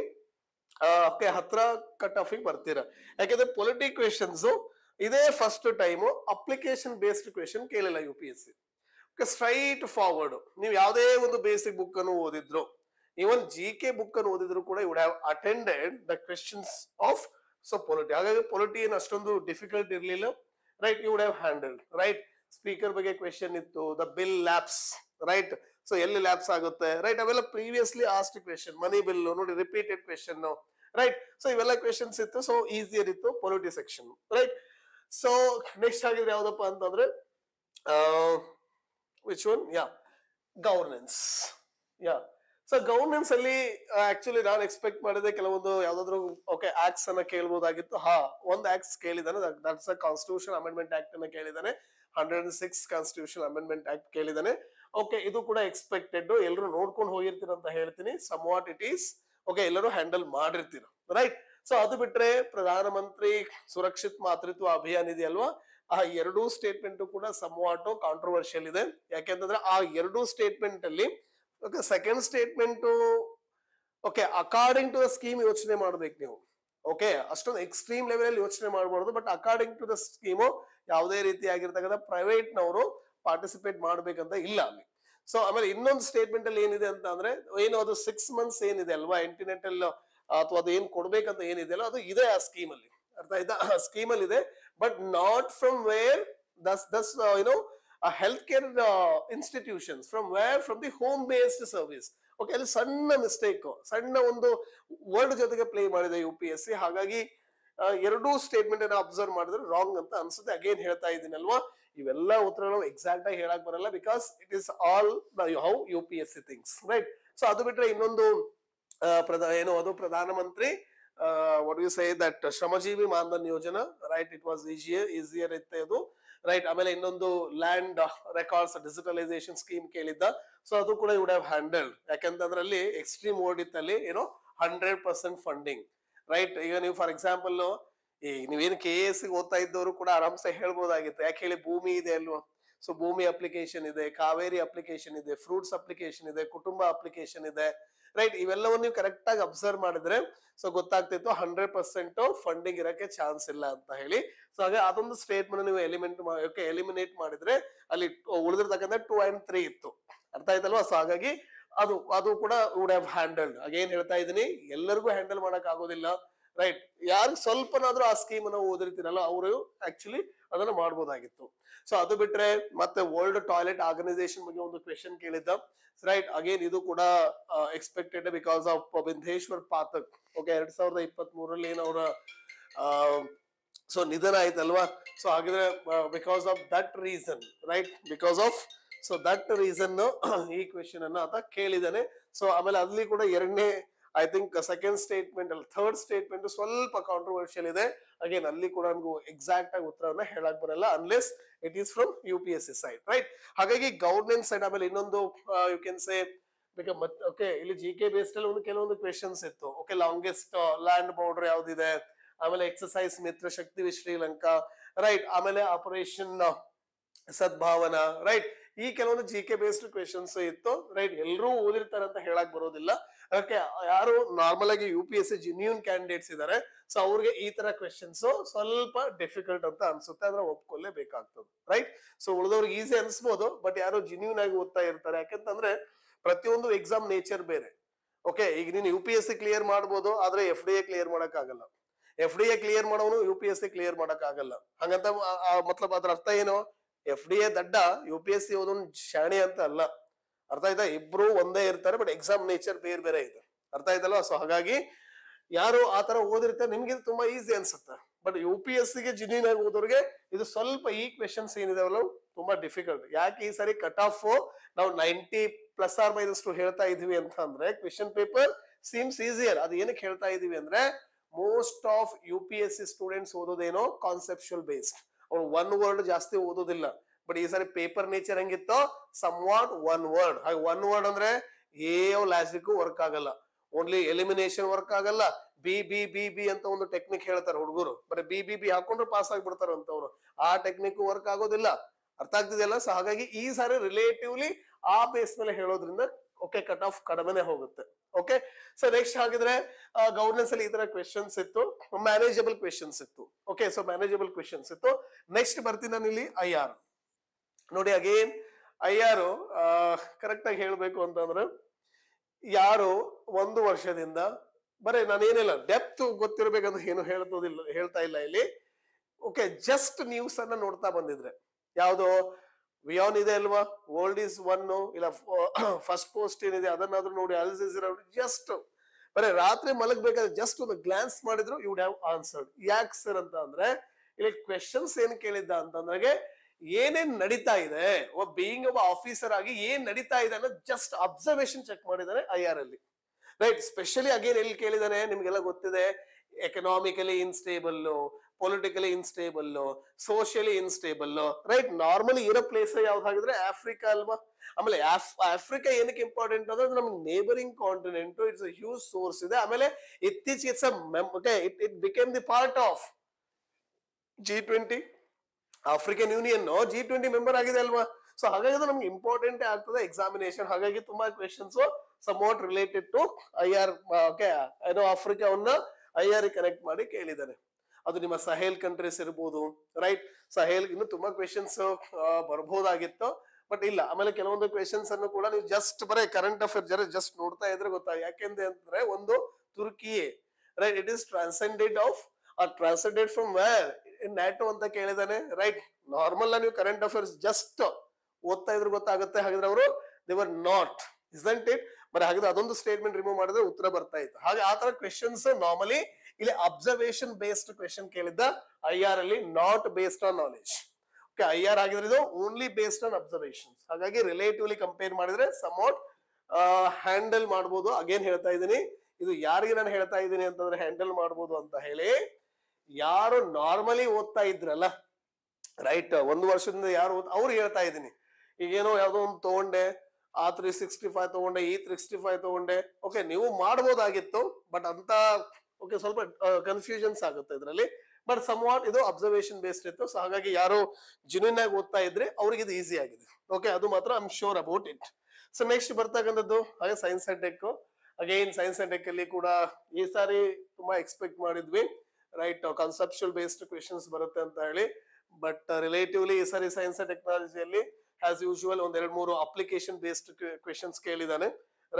ಹತ್ರ ಕಟ್ ಆಫ್ ಬರ್ತೀರಾ ಯಾಕಂದ್ರೆ ಪೊಲಿಟಿ ಕ್ವೆಶನ್ಸ್ ಇದೇ first time application based question ಕೇಳಿಲ್ಲ U P S C straightforward ನೀವು ಯಾವುದೇ ಒಂದು ಬೇಸಿಕ್ ಬುಕ್ ಅನ್ನು ಓದಿದ್ರು ಇವನ್ ಜಿ ಕೆ ಬುಕ್ ಅನ್ನು ಓದಿದ್ರು ಕೂಡ would have attended the questions of so polity ಹಾಗಾಗಿ ಪೊಲಿಟಿ ಏನು ಅಷ್ಟೊಂದು ಡಿಫಿಕಲ್ಟ್ ಇರಲಿಲ್ಲ right you would have handled right speaker ಬಗ್ಗೆ ಕ್ವೆಶನ್ ಇತ್ತು the bill lapse right so ಎಲ್ಲಿ ಲ್ಯಾಪ್ಸ್ ಆಗುತ್ತೆ ರೈಟ್ ಅವೆಲ್ಲ previously asked question money bill ನೋಡಿ ರಿಪೀಟೆಡ್ ಕ್ವೆಶನ್ ರೈಟ್ ಸೊ ಇವೆಲ್ಲ ಕ್ವೆಶನ್ಸ್ ಇತ್ತು ಸೊ ಈಸಿಯರ್ ಇತ್ತು polity section right so next ಆಗಿದ್ರೆ ಯಾವ್ದಪ್ಪ ಅಂತಂದ್ರೆ which one ya governance ya so governance ಅಲ್ಲಿ ಆಕ್ಚುಲಿ ನಾನು ಎಕ್ಸ್ಪೆಕ್ಟ್ ಮಾಡಿದೆ ಕೆಲವೊಂದು ಯಾವ್ದಾದ್ರು ಓಕೆ ಆಕ್ಟ್ಸ್ ಅನ್ನ ಕೇಳ್ಬೋದಾಗಿತ್ತು ಹಾ ಒಂದ್ ಆಕ್ಟ್ಸ್ ಕೇಳಿದಾನೆ that's a constitution amendment act ಅನ್ನ ಕೇಳಿದಾನೆ hundred and six constitution amendment act ಕೇಳಿದಾನೆ ಓಕೆ ಇದು ಕೂಡ ಎಕ್ಸ್ಪೆಕ್ಟೆಡ್ ಎಲ್ಲರೂ ನೋಡ್ಕೊಂಡು ಹೋಗಿರ್ತೀರ ಅಂತ ಹೇಳ್ತೀನಿ somewhat it is okay ಎಲ್ಲರೂ ಹ್ಯಾಂಡಲ್ ಮಾಡಿರ್ತೀರ ರೈಟ್ ಸೊ ಅದು ಬಿಟ್ರೆ ಪ್ರಧಾನಮಂತ್ರಿ ಸುರಕ್ಷಿತ್ ಮಾತೃತ್ವ ಅಭಿಯಾನ ಇದೆಯಲ್ವಾ ಆ ಎರಡೂ ಸ್ಟೇಟ್ಮೆಂಟ್ ಕೂಡ ಸಮವಾಟು ಕಾಂಟ್ರವರ್ಷಿಯಲ್ ಇದೆ ಯಾಕೆಂತಂದ್ರೆ ಆ ಎರಡೂ ಸ್ಟೇಟ್ಮೆಂಟ್ ಅಲ್ಲಿ second statement okay according to the scheme ಯೋಚನೆ ಮಾಡ್ಬೇಕು ನೀವು ಓಕೆ ಅಷ್ಟೊಂದು ಎಕ್ಸ್ಟ್ರೀಮ್ ಲೆವೆಲ್ ಅಲ್ಲಿ ಯೋಚನೆ ಮಾಡಬಾರ್ದು but according to the scheme ಯಾವುದೇ ರೀತಿಯಾಗಿರ್ತಕ್ಕಂಥ ಪ್ರೈವೇಟ್ ನವರು ಪಾರ್ಟಿಸಿಪೇಟ್ ಮಾಡ್ಬೇಕಂತ ಇಲ್ಲ ಅಲ್ಲಿ ಸೊ ಆಮೇಲೆ ಇನ್ನೊಂದು ಸ್ಟೇಟ್ಮೆಂಟ್ ಅಲ್ಲಿ ಏನಿದೆ ಅಂತ ಅಂದ್ರೆ ಏನು ಅದು ಸಿಕ್ಸ್ ಮಂತ್ಸ್ ಏನಿದೆ ಅಲ್ವಾ ಇಂಟರ್ನೆಟ್ ಅಲ್ಲಿ ಅಥವಾ ಅದು ಏನ್ ಕೊಡ್ಬೇಕಂತ ಏನಿದೆಯಲ್ಲ ಅದು ಇದೆ ಆ ಸ್ಕೀಮ್ ಅಲ್ಲಿ ಅರ್ಥ ಆಯ್ತಾ ಸ್ಕೀಮ್ ಅಲ್ಲಿ ಇದೆ but not from where thus thus you know health care institutions from where from the home based service okay ಅಲ್ಲಿ ಸಣ್ಣ ಮಿಸ್ಟೇಕ್ ಸಣ್ಣ ಒಂದು ವರ್ಡ್ ಜೊತೆಗೆ ಪ್ಲೇ ಮಾಡಿದೆ ಯು ಪಿ ಎಸ್ ಸಿ ಹಾಗಾಗಿ ಎರಡೂ ಸ್ಟೇಟ್ಮೆಂಟ್ ಏನ ಅಬ್ಸರ್ವ್ ಮಾಡಿದ್ರೆ ರಾಂಗ್ ಅಂತ ಅನ್ಸುತ್ತೆ ಅಗೇನ್ ಹೇಳ್ತಾ ಇದೀನಲ್ವಾ ಇವೆಲ್ಲ ಉತ್ತರ ಎಕ್ಸಾಕ್ಟ್ ಆಗಿ ಹೇಳಕ್ ಬರಲ್ಲ because it is all how U P S C things right so ಅದು ಬಿಟ್ರೆ ಇನ್ನೊಂದು uh, ಏನು ಅದು Pradhan Mantri what you say that Shramjeevi Maandhan Yojana right it was easier easier ಇತ್ತೆ ಅದು ರೈಟ್ ಆಮೇಲೆ ಇನ್ನೊಂದು ಲ್ಯಾಂಡ್ ರೆಕಾರ್ಡ್ಸ್ ಡಿಜಿಟಲೈಸೇಷನ್ ಸ್ಕೀಮ್ ಕೇಳಿದ್ದ ಸೊ ಅದು ಕೂಡ ಯುಡ್ ಹ್ಯಾವ್ ಹ್ಯಾಂಡಲ್ಡ್ ಯಾಕೆಂದ್ರೆ ಅಲ್ಲಿ ಎಕ್ಸ್ಟ್ರೀಮ್ ಓಡ್ ಇತ್ತಲ್ಲಿ ಏನೋ ಹಂಡ್ರೆಡ್ ಪರ್ಸೆಂಟ್ ಫಂಡಿಂಗ್ ರೈಟ್ ಈಗ ನೀವು ಫಾರ್ ಎಕ್ಸಾಂಪಲ್ ಈ ನೀವೇನು ಕೆ ಎಸ್ ಓದ್ತಾ ಇದ್ದವರು ಕೂಡ ಆರಾಮ್ಸೆ ಹೇಳ್ಬೋದಾಗಿತ್ತು ಯಾಕೆ ಹೇಳಿ ಭೂಮಿ ಇದೆ ಅಲ್ವಾ ಸೊ ಭೂಮಿ ಅಪ್ಲಿಕೇಶನ್ ಇದೆ ಕಾವೇರಿ ಅಪ್ಲಿಕೇಶನ್ ಇದೆ ಫ್ರೂಟ್ಸ್ ಅಪ್ಲಿಕೇಶನ್ ಇದೆ ಕುಟುಂಬ ಅಪ್ಲಿಕೇಶನ್ ಇದೆ ರೈಟ್ ಇವೆಲ್ಲವನ್ನು ನೀವು ಕರೆಕ್ಟ್ ಆಗಿ ಅಬ್ಸರ್ವ್ ಮಾಡಿದ್ರೆ ಸೊ ಗೊತ್ತಾಗ್ತಿತ್ತು ಹಂಡ್ರೆಡ್ ಪರ್ಸೆಂಟ್ ಫಂಡಿಂಗ್ ಇರಕ್ಕೆ ಚಾನ್ಸ್ ಇಲ್ಲ ಅಂತ ಹೇಳಿ ಸೊ ಹಾಗೆ ಅದೊಂದು ಸ್ಟೇಟ್ಮೆಂಟ್ ನೀವು ಎಲಿಮೆಂಟ್ ಎಲಿಮಿನೇಟ್ ಮಾಡಿದ್ರೆ ಅಲ್ಲಿ ಉಳಿದಿರ್ತಕ್ಕಂಥ ಟೂ ಅಂಡ್ ತ್ರೀ ಇತ್ತು ಅರ್ಥ ಆಯ್ತಲ್ವಾ ಸೊ ಹಾಗಾಗಿ ಅದು ಅದು ಕೂಡ ವುಡ್ ಹ್ಯಾವ್ ಹ್ಯಾಂಡಲ್ಡ್ ಅಗೇನ್ ಹೇಳ್ತಾ ಇದೀನಿ ಎಲ್ಲರಿಗೂ ಹ್ಯಾಂಡಲ್ ಮಾಡಕ್ ಆಗೋದಿಲ್ಲ ರೈಟ್ ಯಾರು ಸ್ವಲ್ಪನಾದ್ರೂ ಆ ಸ್ಕೀಮ್ ಅನ್ನ ಓದಿರ್ತೀರಲ್ಲ ಅವರು ಆಕ್ಚುಲಿ ಅದನ್ನ ಮಾಡ್ಬೋದಾಗಿತ್ತು ಸೊ ಅದು ಬಿಟ್ರೆ ಮತ್ತೆ ವರ್ಲ್ಡ್ ಟಾಯ್ಲೆಟ್ ಆರ್ಗನೈಸೇಷನ್ ಬಗ್ಗೆ ಒಂದು ಕ್ವೆಶನ್ ಕೇಳಿದ್ದ ರೈಟ್ ಅಗೇನ್ ಇದು ಕೂಡ expected because of Bindeshwar Pathak okay ಎರಡ್ ಸಾವಿರದ ಇಪ್ಪತ್ತ್ ಮೂರಲ್ಲಿ ಏನವರ ಸೊ ನಿಧನ ಆಯ್ತಲ್ವಾ ಸೊ ಹಾಗಿದ್ರೆ because of that reason right because of so that reason ಈ ಕ್ವೆಶನ್ ಅನ್ನ ಆತ ಕೇಳಿದಾನೆ ಸೊ ಆಮೇಲೆ ಅಲ್ಲಿ ಕೂಡ ಎರಡನೇ ಐ ಥಿಂಕ್ ಸೆಕೆಂಡ್ ಸ್ಟೇಟ್ಮೆಂಟ್ ಅಲ್ಲಿ ಥರ್ಡ್ ಸ್ಟೇಟ್ಮೆಂಟ್ ಸ್ವಲ್ಪ ಕಾಂಟ್ರವರ್ಷಿಯಲ್ ಇದೆ ಅಗೇನ್ ಅಲ್ಲಿ ಕೂಡ ನನಗೂ ಎಕ್ಸಾಕ್ಟ್ ಆಗಿ ಉತ್ತರವನ್ನ ಹೇಳಕ್ ಬರಲ್ಲ unless it is from U P S C side right ಹಾಗಾಗಿ ಗವರ್ನೆನ್ಸ್ ಸೈಡ್ ಆಮೇಲೆ ಇನ್ನೊಂದು ಯು ಕ್ಯಾನ್ ಸೇ ಓಕೆ ಇಲ್ಲಿ ಜಿ ಕೆ ಬೇಸ್ಡ್ ಅಲ್ಲಿ ಒಂದು ಕೆಲವೊಂದು ಕ್ವೆಶನ್ಸ್ ಇತ್ತು ಓಕೆ ಲಾಂಗೆಸ್ಟ್ ಲ್ಯಾಂಡ್ ಬೌಡರ್ ಯಾವ್ದಿದೆ ಆಮೇಲೆ ಎಕ್ಸಸೈಸ್ ಮಿತ್ರ ಶಕ್ತಿ ಶ್ರೀಲಂಕಾ ರೈಟ್ ಆಮೇಲೆ ಆಪರೇಷನ್ ಸದ್ಭಾವನಾ ರೈಟ್ ಈ ಕೆಲವೊಂದು ಜಿ ಕೆ ಬೇಸ್ಡ್ ಕ್ವೆಶನ್ಸ್ ಇತ್ತು ರೈಟ್ ಎಲ್ಲರೂ ಓದಿರ್ತಾರೆ ಅಂತ ಹೇಳಕ್ ಬರೋದಿಲ್ಲ ಓಕೆ ಯಾರು ನಾರ್ಮಲ್ ಆಗಿ U P S C genuine candidates ಇದಾರೆ ಸೊ ಅವ್ರಿಗೆ ಈ ತರ ಕ್ವೆಶನ್ಸ್ ಸ್ವಲ್ಪ ಡಿಫಿಕಲ್ಟ್ ಅಂತ ಅನ್ಸುತ್ತೆ ಅದ್ರ ಒಪ್ಕೊಳ್ಳೇ ಬೇಕಾಗ್ತದೆ ರೈಟ್ ಸೊ ಉಳಿದವ್ರಿಗೆ ಈಸಿ ಅನ್ಸ್ಬೋದು ಬಟ್ ಯಾರು ಜೆನ್ಯೂನ್ ಆಗಿ ಓದ್ತಾ ಇರ್ತಾರೆ ಯಾಕಂತಂದ್ರೆ ಪ್ರತಿಯೊಂದು ಎಕ್ಸಾಮ್ ನೇಚರ್ ಬೇರೆ ಓಕೆ ಈಗ ನೀನು U P S C clear ಮಾಡ್ಬೋದು ಆದ್ರೆ ಎಫ್ ಡಿ ಎ ಕ್ಲಿಯರ್ ಮಾಡಕ್ ಆಗಲ್ಲ ಎಫ್ ಡಿ ಎ ಕ್ಲಿಯರ್ ಮಾಡೋನು U P S C clear ಮಾಡಕ್ ಆಗಲ್ಲ ಹಂಗಂತ ಮತ್ಲಬ್ ಅದ್ರ ಅರ್ಥ ಏನು ಎಫ್ ಡಿ ಎ ದಡ್ಡ ಯು ಪಿ ಎಸ್ ಸಿ ಓದೋನ್ ಶಾಣೆ ಅಂತ ಅಲ್ಲ ಅರ್ಥ ಆಯ್ತಾ ಇಬ್ರು ಒಂದೇ ಇರ್ತಾರೆ ಬಟ್ ಎಕ್ಸಾಮ್ ನೇಚರ್ ಬೇರೆ ಬೇರೆ ಇದೆ ಅರ್ಥ ಆಯ್ತಲ್ವಾ ಸೊ ಹಾಗಾಗಿ ಯಾರು ಆ ತರ ಓದಿರ್ತಾರೆ ನಿಮ್ಗೆ ತುಂಬಾ ಈಸಿ ಅನ್ಸುತ್ತೆ ಬಟ್ ಯು ಪಿ ಎಸ್ ಸಿಗೆ ಜಿನ್ಯೂನ್ ಆಗಿ ಓದೋರಿಗೆ ಇದು ಸ್ವಲ್ಪ ಈ ಕ್ವೆಶನ್ಸ್ ಏನಿದಾವಲ್ಲ ತುಂಬಾ ಡಿಫಿಕಲ್ಟ್ ಯಾಕೆ ಈ ಸರಿ ಕಟ್ ಆಫ್ ನಾವು ನೈಂಟಿ ಪ್ಲಸ್ ಆರ್ ಮೈನಸ್ ಹೇಳ್ತಾ ಇದೀವಿ ಅಂತ ಅಂದ್ರೆ ಕ್ವೆಶನ್ ಪೇಪರ್ ಸೀಮ್ಸ್ ಈಸಿಯರ್ ಅದು ಏನಕ್ಕೆ ಹೇಳ್ತಾ ಇದೀವಿ ಅಂದ್ರೆ most of U P S C students ಓದೋದೇನೋ ಕಾನ್ಸೆಪ್ಷುಯಲ್ ಬೇಸ್ಡ್ ಒನ್ ವರ್ಡ್ ಜಾಸ್ತಿ ಓದೋದಿಲ್ಲ ಬಟ್ ಈ ಸಾರಿ ಪೇಪರ್ ನೇಚರ್ ಹೆಂಗಿತ್ತು ಸಮ್ ವಾಟ್ ಒನ್ ವರ್ಡ್ ಹಾಗೆ ಒನ್ ವರ್ಡ್ ಅಂದ್ರೆ ಯಾವ ಲಾಜಿಕ್ ವರ್ಕ್ ಆಗಲ್ಲ ಓನ್ಲಿ ಎಲಿಮಿನೇಷನ್ ವರ್ಕ್ ಆಗಲ್ಲ ಬಿ ಬಿ ಬಿ ಬಿ ಅಂತ ಒಂದು ಟೆಕ್ನಿಕ್ ಹೇಳ್ತಾರೆ ಹುಡುಗರು ಬರೀ ಬಿ ಬಿ ಬಿ ಹಾಕೊಂಡ್ರೆ ಪಾಸ್ ಆಗಿಬಿಡ್ತಾರೆ ಅಂತವ್ರು ಆ ಟೆಕ್ನಿಕ್ ವರ್ಕ್ ಆಗೋದಿಲ್ಲ ಅರ್ಥ ಆಗ್ತಿದೆಯಲ್ಲ ಸೊ ಹಾಗಾಗಿ ಈ ಸಾರಿ ರಿಲೇಟಿವ್ಲಿ ಆ ಬೇಸ್ ಮೇಲೆ ಹೇಳೋದ್ರಿಂದ ಓಕೆ ಕಟ್ ಆಫ್ ಕಡಿಮೆನೆ ಹೋಗುತ್ತೆ ಓಕೆ ಸೊ ನೆಕ್ಸ್ಟ್ ಹಾಗಿದ್ರೆ ಗವರ್ನೆನ್ಸ್ ಅಲ್ಲಿ ಈ ತರ ಕ್ವೆಶನ್ಸ್ ಇತ್ತು ಮ್ಯಾನೇಜಬಲ್ ಕ್ವೆಶನ್ಸ್ ಇತ್ತು ಓಕೆ ಸೊ ಮ್ಯಾನೇಜಬಲ್ ಕ್ವೆಶನ್ಸ್ ಇತ್ತು ನೆಕ್ಸ್ಟ್ ಬರ್ತೀನಿ ನಾನು ಇಲ್ಲಿ ಐ ಆರ್ ನೋಡಿ ಅಗೇನ್ ಐ ಆರ್ ಕರೆಕ್ಟ್ ಆಗಿ ಹೇಳ್ಬೇಕು ಅಂತಂದ್ರೆ ಯಾರು ಒಂದು ವರ್ಷದಿಂದ ಬರೀ ನಾನು ಏನಿಲ್ಲ ಡೆಪ್ತ್ ಗೊತ್ತಿರಬೇಕಂತ ಏನು ಹೇಳ್ತೋದಿಲ್ಲ ಹೇಳ್ತಾ ಇಲ್ಲ ಇಲ್ಲಿ ಓಕೆ ಜಸ್ಟ್ ನ್ಯೂಸ್ ಅನ್ನ ನೋಡ್ತಾ ಬಂದಿದ್ರೆ ಯಾವುದು ವಿಯಾನ್ ಇದೆ ಅಲ್ವಾ ಓಲ್ಡ್ ಈಸ್ ಒನ್ ಇಲ್ಲ ಫಸ್ಟ್ [clears throat] ಪೋಸ್ಟ್ ಏನಿದೆ ಅದನ್ನಾದ್ರೂ ನೋಡಿ ಅಲ್ಜಿರ ಜಸ್ಟ್ ಬರೀ ರಾತ್ರಿ ಮಲಗಬೇಕಾದ್ರೆ ಜಸ್ಟ್ ಒಂದು ಗ್ಲಾನ್ಸ್ ಮಾಡಿದ್ರು ವುಡ್ ಹ್ಯಾವ್ ಆನ್ಸರ್ಡ್ ಯಾಕೆ ಸರ್ ಅಂತ ಅಂದ್ರೆ ಇಲ್ಲಿ ಕ್ವೆಶನ್ಸ್ ಏನ್ ಕೇಳಿದ್ದ ಅಂತಂದ್ರೆ ಏನೇನ್ ನಡೀತಾ ಇದೆ ಒಬ್ಬ ಬೀಯಿಂಗ್ ಒಬ್ಬ ಆಫೀಸರ್ ಆಗಿ ಏನ್ ನಡೀತಾ ಇದೆ ಅನ್ನೋ ಜಸ್ಟ್ ಅಬ್ಸರ್ವೇಶನ್ ಚೆಕ್ ಮಾಡಿದ್ದಾರೆ ಐ ಆರ್ ಅಲ್ಲಿ ರೈಟ್ ಸ್ಪೆಷಲಿ ಅಗೇನ್ ಎಲ್ಲಿ ಕೇಳಿದಾನೆ ನಿಮ್ಗೆಲ್ಲ ಗೊತ್ತಿದೆ economically unstable politically unstable socially unstable right normally ಇರೋ ಪ್ಲೇಸ್ ಯಾವ್ದು ಹಾಗಿದ್ರೆ ಆಫ್ರಿಕಾ ಅಲ್ವಾ ಆಮೇಲೆ ಆಫ್ರಿಕಾ ಏನಕ್ಕೆ ಇಂಪಾರ್ಟೆಂಟ್ ಅಂದ್ರೆ ನಮ್ಗೆ neighbouring continent it's huge source ಇದೆ ಆಮೇಲೆ ಇತ್ತೀಚೆಗೆ it's okay it it became the part of G twenty African Union G twenty member ಆಗಿದೆ ಅಲ್ವಾ ಸೊ ಹಾಗಾಗಿ ನಮ್ಗೆ ಇಂಪಾರ್ಟೆಂಟ್ ಆಗ್ತದೆ ಎಕ್ಸಾಮಿನೇಷನ್ ಹಾಗಾಗಿ ತುಂಬಾ questions related to I R okay ಏನೋ ಆಫ್ರಿಕಾವನ್ನ ಐ ಕನೆಕ್ಟ್ ಮಾಡಿ ಕೇಳಿದ್ದಾರೆ ಅದು ನಿಮ್ಮ ಸಹೇಲ್ ಕಂಟ್ರೀಸ್ ಇರ್ಬೋದು ರೈಟ್ ಸಹೇಲ್ ಇನ್ನು ತುಂಬಾ ಕ್ವೆಶನ್ಸ್ ಬರಬಹುದಾಗಿತ್ತು ಬಟ್ ಇಲ್ಲ ಆಮೇಲೆ ಕೆಲವೊಂದು ಕ್ವೆಶನ್ಸ್ ಅನ್ನು ಕೂಡ ನೀವು ಜಸ್ಟ್ ಬರೇ ಕರೆಂಟ್ ಅಫೇರ್ ಜರ ಜಸ್ಟ್ ನೋಡ್ತಾ ಇದ್ರೆ ಗೊತ್ತಾ ಯಾಕೆಂದ್ರೆ ಅಂದ್ರೆ ಒಂದು Turkey right it is transcended of ಆ ಟ್ರಾನ್ಸೆಂಡೆಡ್ ಫ್ರಮ್ ವೇರ್ ನ್ಯಾಟೋ ಅಂತ ಕೇಳಿದಾನೆ ರೈಟ್ ನಾರ್ಮಲ್ ನೀವು ಕರೆಂಟ್ ಅಫೇರ್ಸ್ ಜಸ್ಟ್ ಓದ್ತಾ ಇದ್ರೆ ಗೊತ್ತಾಗುತ್ತೆ ಹಾಗಾದ್ರೆ ಅವರು they were not is it ಬರೀ ಹಾಗಾದ್ರೆ ಅದೊಂದು ಸ್ಟೇಟ್ಮೆಂಟ್ ರಿಮೂವ್ ಮಾಡಿದ್ರೆ ಉತ್ತರ ಬರ್ತಾ ಇತ್ತು ಹಾಗೆ ಆ ಕ್ವೆಶನ್ಸ್ ನಾರ್ಮಲಿ ಇಲ್ಲಿ ಅಬ್ಸರ್ವೇಷನ್ ಬೇಸ್ಡ್ ಕ್ವೆಶನ್ ಕೇಳಿದ್ದ ಐ ಆರ್ ಅಲ್ಲಿ not based on knowledge okay I R ಆಗಿದ್ರೆ ಇದು ಓನ್ಲಿ ಬೇಸ್ಡ್ ಆನ್ ಅಬ್ಸರ್ವೇಷನ್ ಹಾಗಾಗಿ ರಿಲೇಟಿವ್ಲಿ ಕಂಪೇರ್ ಮಾಡಿದ್ರೆ ಸಮೌಟ್ ಹ್ಯಾಂಡಲ್ ಮಾಡ್ಬೋದು ಅಗೇನ್ ಹೇಳ್ತಾ ಇದ್ದೀನಿ ಇದು ಯಾರಿಗೆ ನಾನು ಹೇಳ್ತಾ ಇದ್ದೀನಿ ಅಂತಂದ್ರೆ ಹ್ಯಾಂಡಲ್ ಮಾಡ್ಬೋದು ಅಂತ ಹೇಳಿ ಯಾರು ನಾರ್ಮಲಿ ಓದ್ತಾ ಇದ್ರಲ್ಲ ರೈಟ್ ಒಂದು ವರ್ಷದಿಂದ ಯಾರು ಅವ್ರು ಹೇಳ್ತಾ ಇದ್ದೀನಿ ಈಗೇನೋ ಯಾವುದೋ ಒಂದು ತಗೊಂಡೆ ಆ ತ್ರೀ ಸಿಕ್ಸ್ಟಿ ಫೈವ್ ತಗೊಂಡೆ ಈ ತ್ರೀ ಸಿಕ್ಸ್ಟಿ ಫೈವ್ ತಗೊಂಡೆ ಓಕೆ ನೀವು ಮಾಡ್ಬೋದಾಗಿತ್ತು ಬಟ್ ಅಂತ ಓಕೆ ಸ್ವಲ್ಪ ಕನ್ಫ್ಯೂಷನ್ಸ್ ಆಗುತ್ತೆ ಇದರಲ್ಲಿ ಬಟ್ ವಾಟ್ ಇದು ಅಬ್ಸರ್ವೇಷನ್ ಬೇಸ್ಡ್ ಇತ್ತು ಸೊ ಹಾಗಾಗಿ ಯಾರು ಜೆನ್ಯೂನ್ ಆಗಿ ಓದ್ತಾ ಇದ್ರೆ ಅವ್ರಿಗೆ ಇದು ಈಸಿ ಆಗಿದೆ ಓಕೆ ಅದು ಮಾತ್ರ I'm sure about it so next ಬರ್ತಕ್ಕಂಥದ್ದು ಹಾಗೆ science and tech again science and tech ಅಲ್ಲಿ ಕೂಡ ಈ ಸಾರಿ ತುಂಬಾ ಎಕ್ಸ್ಪೆಕ್ಟ್ ಮಾಡಿದ್ವಿ ರೈಟ್ ಕನ್ಸೆಪ್ಷುಯಲ್ ಬೇಸ್ಡ್ ಕ್ವೆಶನ್ಸ್ ಬರುತ್ತೆ ಅಂತ ಹೇಳಿ ಬಟ್ ರಿಲೇಟಿವ್ಲಿ ಈ ಸಾರಿ ಸೈನ್ಸ್ ಅಂಡ್ ಟೆಕ್ನಾಲಜಿಯಲ್ಲಿ ಆಸ್ ಯೂಶುವಲ್ ಒಂದ್ ಎರಡ್ ಮೂರು ಅಪ್ಲಿಕೇಶನ್ ಬೇಸ್ಡ್ ಕ್ವೆಶನ್ಸ್ ಕೇಳಿದಾನೆ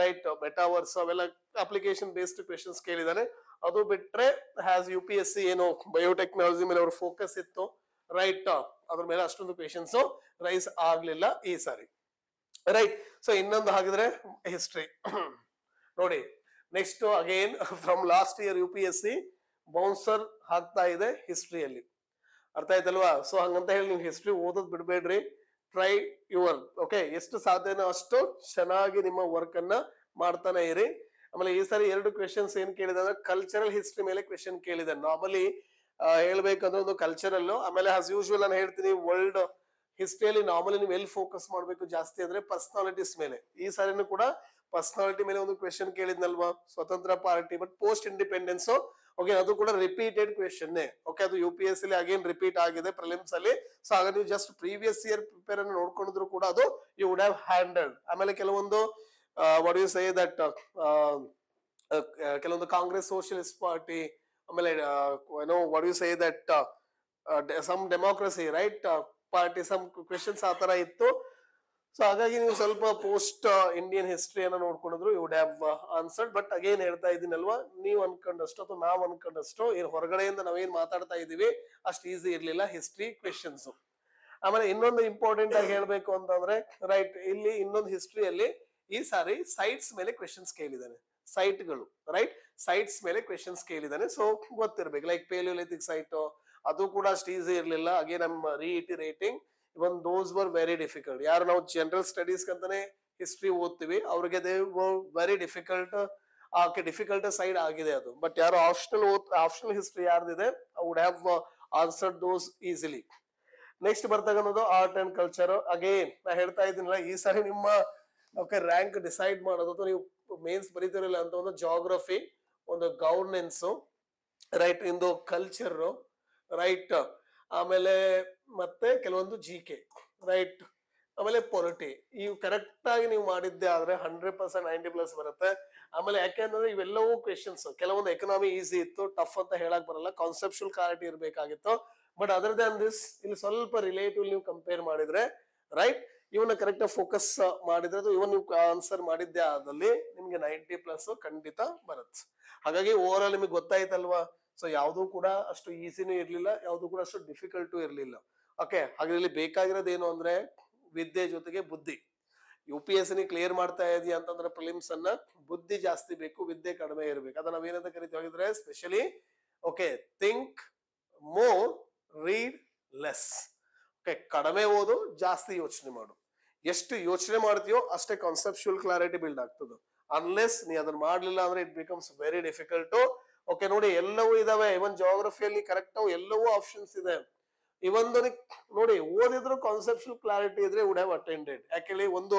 ರೈಟ್ ಮೆಟಾವರ್ಸ್ ಅವೆಲ್ಲ ಅಪ್ಲಿಕೇಶನ್ ಬೇಸ್ಡ್ ಕ್ವೆಶನ್ಸ್ ಕೇಳಿದಾನೆ ಅದು ಬಿಟ್ರೆ has U P S C ಏನು ಬಯೋಟೆಕ್ನಾಲಜಿ ಮೇಲೆ ಅವ್ರ ಫೋಕಸ್ ಇತ್ತು ರೈಟ್ ಅದ್ರ ಮೇಲೆ ಅಷ್ಟೊಂದು ಕ್ವೆಶನ್ಸ್ ರೈಸ್ ಆಗ್ಲಿಲ್ಲ ಈ ಸಾರಿ ರೈಟ್ ಸೊ ಇನ್ನೊಂದು ಹಾಗಿದ್ರೆ ಹಿಸ್ಟ್ರಿ [clears throat] ನೋಡಿ next again from last year U P S C bouncer ಹಾಕ್ತಾ ಇದೆ ಹಿಸ್ಟ್ರಿಯಲ್ಲಿ ಅರ್ಥ ಆಯ್ತಲ್ವಾ ಸೊ ಹಂಗಂತ ಹೇಳಿ ನೀವು ಹಿಸ್ಟ್ರಿ ಓದೋದ್ ಬಿಡ್ಬೇಡ್ರಿ ಟ್ರೈ ಯುವರ್ ಓಕೆ ಎಷ್ಟು ಸಾಧ್ಯನೋ ಅಷ್ಟು ಚೆನ್ನಾಗಿ ನಿಮ್ಮ ವರ್ಕ್ ಅನ್ನ ಮಾಡ್ತಾನೆ ಇರಿ ಆಮೇಲೆ ಈ ಸಾರಿ ಎರಡು ಕ್ವೆಶನ್ಸ್ ಏನ್ ಕೇಳಿದೆ ಅಂದ್ರೆ ಕಲ್ಚರಲ್ ಹಿಸ್ಟ್ರಿ ಮೇಲೆ ಕ್ವೆಶನ್ ಕೇಳಿದೆ ನಾರ್ಮಲಿ ಹೇಳ್ಬೇಕಂದ್ರೆ ಒಂದು ಕಲ್ಚರಲ್ ಆಮೇಲೆ ಆಸ್ ಯೂಶುವಲ್ ನಾನು ಹೇಳ್ತೀನಿ ವರ್ಲ್ಡ್ ಹಿಸ್ಟ್ರಿಯಲ್ಲಿ ನಾರ್ಮಲಿ ನೀವು ಎಲ್ಲಿ ಫೋಕಸ್ ಮಾಡಬೇಕು ಜಾಸ್ತಿ ಅಂದ್ರೆ ಪರ್ಸನಾಲಿಟೀಸ್ ಮೇಲೆ ಈ ಸಾರಿನೂ ಕೂಡ ಪರ್ಸನಾಲಿಟಿ ಮೇಲೆ ಒಂದು ಕ್ವೆಶನ್ ಕೇಳಿದ್ನಲ್ವಾ Swatantra Party but post independence okay ಅದು ಕೂಡ ರಿಪೀಟೆಡ್ ಕ್ವೆಶನ್ ಓಕೆ ಅದು ಯು ಪಿ ಎಸ್ ಅಲ್ಲಿ ಅಗೇನ್ ರಿಪೀಟ್ ಆಗಿದೆ ಪ್ರಿಲಿಮ್ಸ್ ಅಲ್ಲಿ ಸೊ ಆಗ ನೀವು ಜಸ್ಟ್ ಪ್ರೀವಿಯಸ್ ಇಯರ್ ಪ್ರಿಪೇರ್ ಅನ್ನು ನೋಡ್ಕೊಂಡಿದ್ರು ಕೂಡ ಅದು ಯು ವುಡ್ ಹ್ಯಾವ್ ಹ್ಯಾಂಡಲ್ಡ್ ಆಮೇಲೆ ಕೆಲವೊಂದು ವಾಟ್ ಯು ಸೇ ದಟ್ ಕೆಲವೊಂದು ಕಾಂಗ್ರೆಸ್ ಸೋಷಿಯಲಿಸ್ಟ್ ಪಾರ್ಟಿ ಆಮೇಲೆ ಏನೋ what you say that some democracy right party some questions ಆ ತರ ಇತ್ತು ಸೊ ಹಾಗಾಗಿ ನೀವು ಸ್ವಲ್ಪ ಪೋಸ್ಟ್ ಇಂಡಿಯನ್ uh, ಅನ್ನ ನೋಡ್ಕೊಂಡಿದ್ರು you would have answered but again ಹೇಳ್ತಾ ಇದೀನಲ್ವಾ ನೀವು ಅನ್ಕೊಂಡಷ್ಟು ಅಥವಾ ನಾವು ಅನ್ಕೊಂಡಷ್ಟು ಹೊರಗಡೆಯಿಂದ ನಾವೇನ್ ಮಾತಾಡ್ತಾ ಇದೀವಿ ಅಷ್ಟು ಈಸಿ ಇರ್ಲಿಲ್ಲ ಹಿಸ್ಟ್ರಿ ಕ್ವೆಶನ್ಸ್ ಆಮೇಲೆ ಇನ್ನೊಂದು ಇಂಪಾರ್ಟೆಂಟ್ ಆಗಿ ಹೇಳ್ಬೇಕು ಅಂತಂದ್ರೆ ರೈಟ್ ಇಲ್ಲಿ ಇನ್ನೊಂದು ಹಿಸ್ಟ್ರಿಯಲ್ಲಿ ಈ ಸಾರಿ ಸೈಟ್ಸ್ ಮೇಲೆ ಕ್ವೆಶನ್ಸ್ ಕೇಳಿದಾನೆ ಸೈಟ್ಗಳು ರೈಟ್ ಸೈಟ್ಸ್ ಮೇಲೆ ಕ್ವೆಶನ್ಸ್ ಕೇಳಿದಾನೆ ಸೊ ಗೊತ್ತಿರ್ಬೇಕು ಲೈಕ್ ಪೇಲಿಯೋಲಿಥಿಕ್ ಸೈಟ್ ಅದು ಕೂಡ ಅಷ್ಟು ಈಸಿ ಇರಲಿಲ್ಲ again I rating even those were very difficult ಯಾರು ನಾವು ಜನರಲ್ ಸ್ಟಡೀಸ್ ಅಂತಾನೆ ಹಿಸ್ಟ್ರಿ ಓದ್ತೀವಿ ಅವ್ರಿಗೆ ದೇ ವೆರಿ ಡಿಫಿಕಲ್ಟ್ ಆ ಡಿಫಿಕಲ್ಟ್ ಸೈಡ್ ಆಗಿದೆ ಅದು ಬಟ್ ಯಾರು ಆಪ್ಷನಲ್ ಓದ್ ಆಪ್ಷನಲ್ ಹಿಸ್ಟ್ರಿ ಯಾರ್ದಿದೆ would have answer those easily next ಬರ್ತಕ್ಕಂಥದ್ದು ಆರ್ಟ್ ಅಂಡ್ ಕಲ್ಚರ್ ಅಗೇನ್ ನಾ ಹೇಳ್ತಾ ಇದ್ದೀನಲ್ಲ ಈ ಸಾರಿ ನಿಮ್ಮ ಓಕೆ ರ್ಯಾಂಕ್ ಡಿಸೈಡ್ ಮಾಡೋದು ಅಥವಾ ನೀವು ಮೇನ್ಸ್ ಬರೀತಿರಲಿಲ್ಲ ಅಂತ ಒಂದು ಜಾಗ್ರಫಿ ಒಂದು ಗವರ್ನೆನ್ಸು ರೈಟ್ ಇಂದು ಕಲ್ಚರ್ ರೈಟ್ ಆಮೇಲೆ ಮತ್ತೆ ಕೆಲವೊಂದು ಜಿ ಕೆ ರೈಟ್ ಆಮೇಲೆ ಪೊಲಿಟಿ ಇವು ಕರೆಕ್ಟ್ ಆಗಿ ನೀವು ಮಾಡಿದ್ದೆ ಆದ್ರೆ ಹಂಡ್ರೆಡ್ ಪರ್ಸೆಂಟ್ ನೈಂಟಿ ಪ್ಲಸ್ ಬರುತ್ತೆ ಆಮೇಲೆ ಯಾಕೆಂದ್ರೆ ಇವೆಲ್ಲವೂ ಕ್ವೆಶನ್ಸ್ ಕೆಲವೊಂದು ಎಕನಾಮಿ ಈಸಿ ಇತ್ತು ಟಫ್ ಅಂತ ಹೇಳಕ್ ಬರಲ್ಲ ಕಾನ್ಸೆಪ್ಷುಲ್ ಕ್ಲಾರಿಟಿ ಇರಬೇಕಾಗಿತ್ತು ಬಟ್ ಅದರ್ ದನ್ ದಿಸ್ ಇಲ್ಲಿ ಸ್ವಲ್ಪ ರಿಲೇಟಿವ್ ನೀವು ಕಂಪೇರ್ ಮಾಡಿದ್ರೆ ರೈಟ್ ಇವನ್ನ ಕರೆಕ್ಟ್ ಫೋಕಸ್ ಮಾಡಿದ್ರೆ ಇವನ್ ನೀವು ಆನ್ಸರ್ ಮಾಡಿದ್ದೆ ಆದಲ್ಲಿ ನಿಮ್ಗೆ ನೈಂಟಿ ಪ್ಲಸ್ ಖಂಡಿತ ಬರುತ್ತೆ ಹಾಗಾಗಿ ಓವರ್ ಆಲ್ ನಿಮಗೆ ಗೊತ್ತಾಯ್ತಲ್ವಾ ಸೊ ಯಾವುದು ಕೂಡ ಅಷ್ಟು ಈಸಿನೂ ಇರ್ಲಿಲ್ಲ ಯಾವುದು ಕೂಡ ಅಷ್ಟು ಡಿಫಿಕಲ್ಟು ಇರ್ಲಿಲ್ಲ ಓಕೆ ಹಾಗೆ ಇಲ್ಲಿ ಏನು ಅಂದ್ರೆ ವಿದ್ಯೆ ಜೊತೆಗೆ ಬುದ್ಧಿ U P S C clear ಮಾಡ್ತಾ ಇದೀಯ ಅಂತಂದ್ರೆ ಪ್ರಿಲಿಮ್ಸ್ ಅನ್ನ ಬುದ್ಧಿ ಜಾಸ್ತಿ ಬೇಕು ವಿದ್ಯೆ ಕಡಿಮೆ ಇರಬೇಕು ಅದನ್ನ ನಾವೇನಂತ ಕರಿತೀವಿ ಹೋಗಿದ್ರೆ specially okay think more read less okay ಕಡಿಮೆ ಓದು ಜಾಸ್ತಿ ಯೋಚನೆ ಮಾಡು ಎಷ್ಟು ಯೋಚನೆ ಮಾಡ್ತೀಯೋ ಅಷ್ಟೇ ಕಾನ್ಸೆಪ್ಚುಯಲ್ ಕ್ಲಾರಿಟಿ ಬಿಲ್ಡ್ ಆಗ್ತದೆ ಅನ್ಲೆಸ್ ನೀ ಅದನ್ನ ಮಾಡ್ಲಿಲ್ಲ ಅಂದ್ರೆ it becomes very difficult okay ನೋಡಿ ಎಲ್ಲವೂ ಇದಾವೆ ಇವನ್ ಜೋಗ್ರಫಿಯಲ್ಲಿ ಕರೆಕ್ಟ್ ಎಲ್ಲವೂ ಆಪ್ಷನ್ಸ್ ಇದೆ ಇವೊಂದೊಂದು ನೋಡಿ ಓದಿದ್ರು ಕಾನ್ಸೆಪ್ಷಲ್ ಕ್ಲಾರಿಟಿ ಇದ್ರೆ ವುಡ್ ಹ್ಯಾವ್ ಅಟೆಂಡೆಡ್ ಯಾಕೇಳಿ ಒಂದು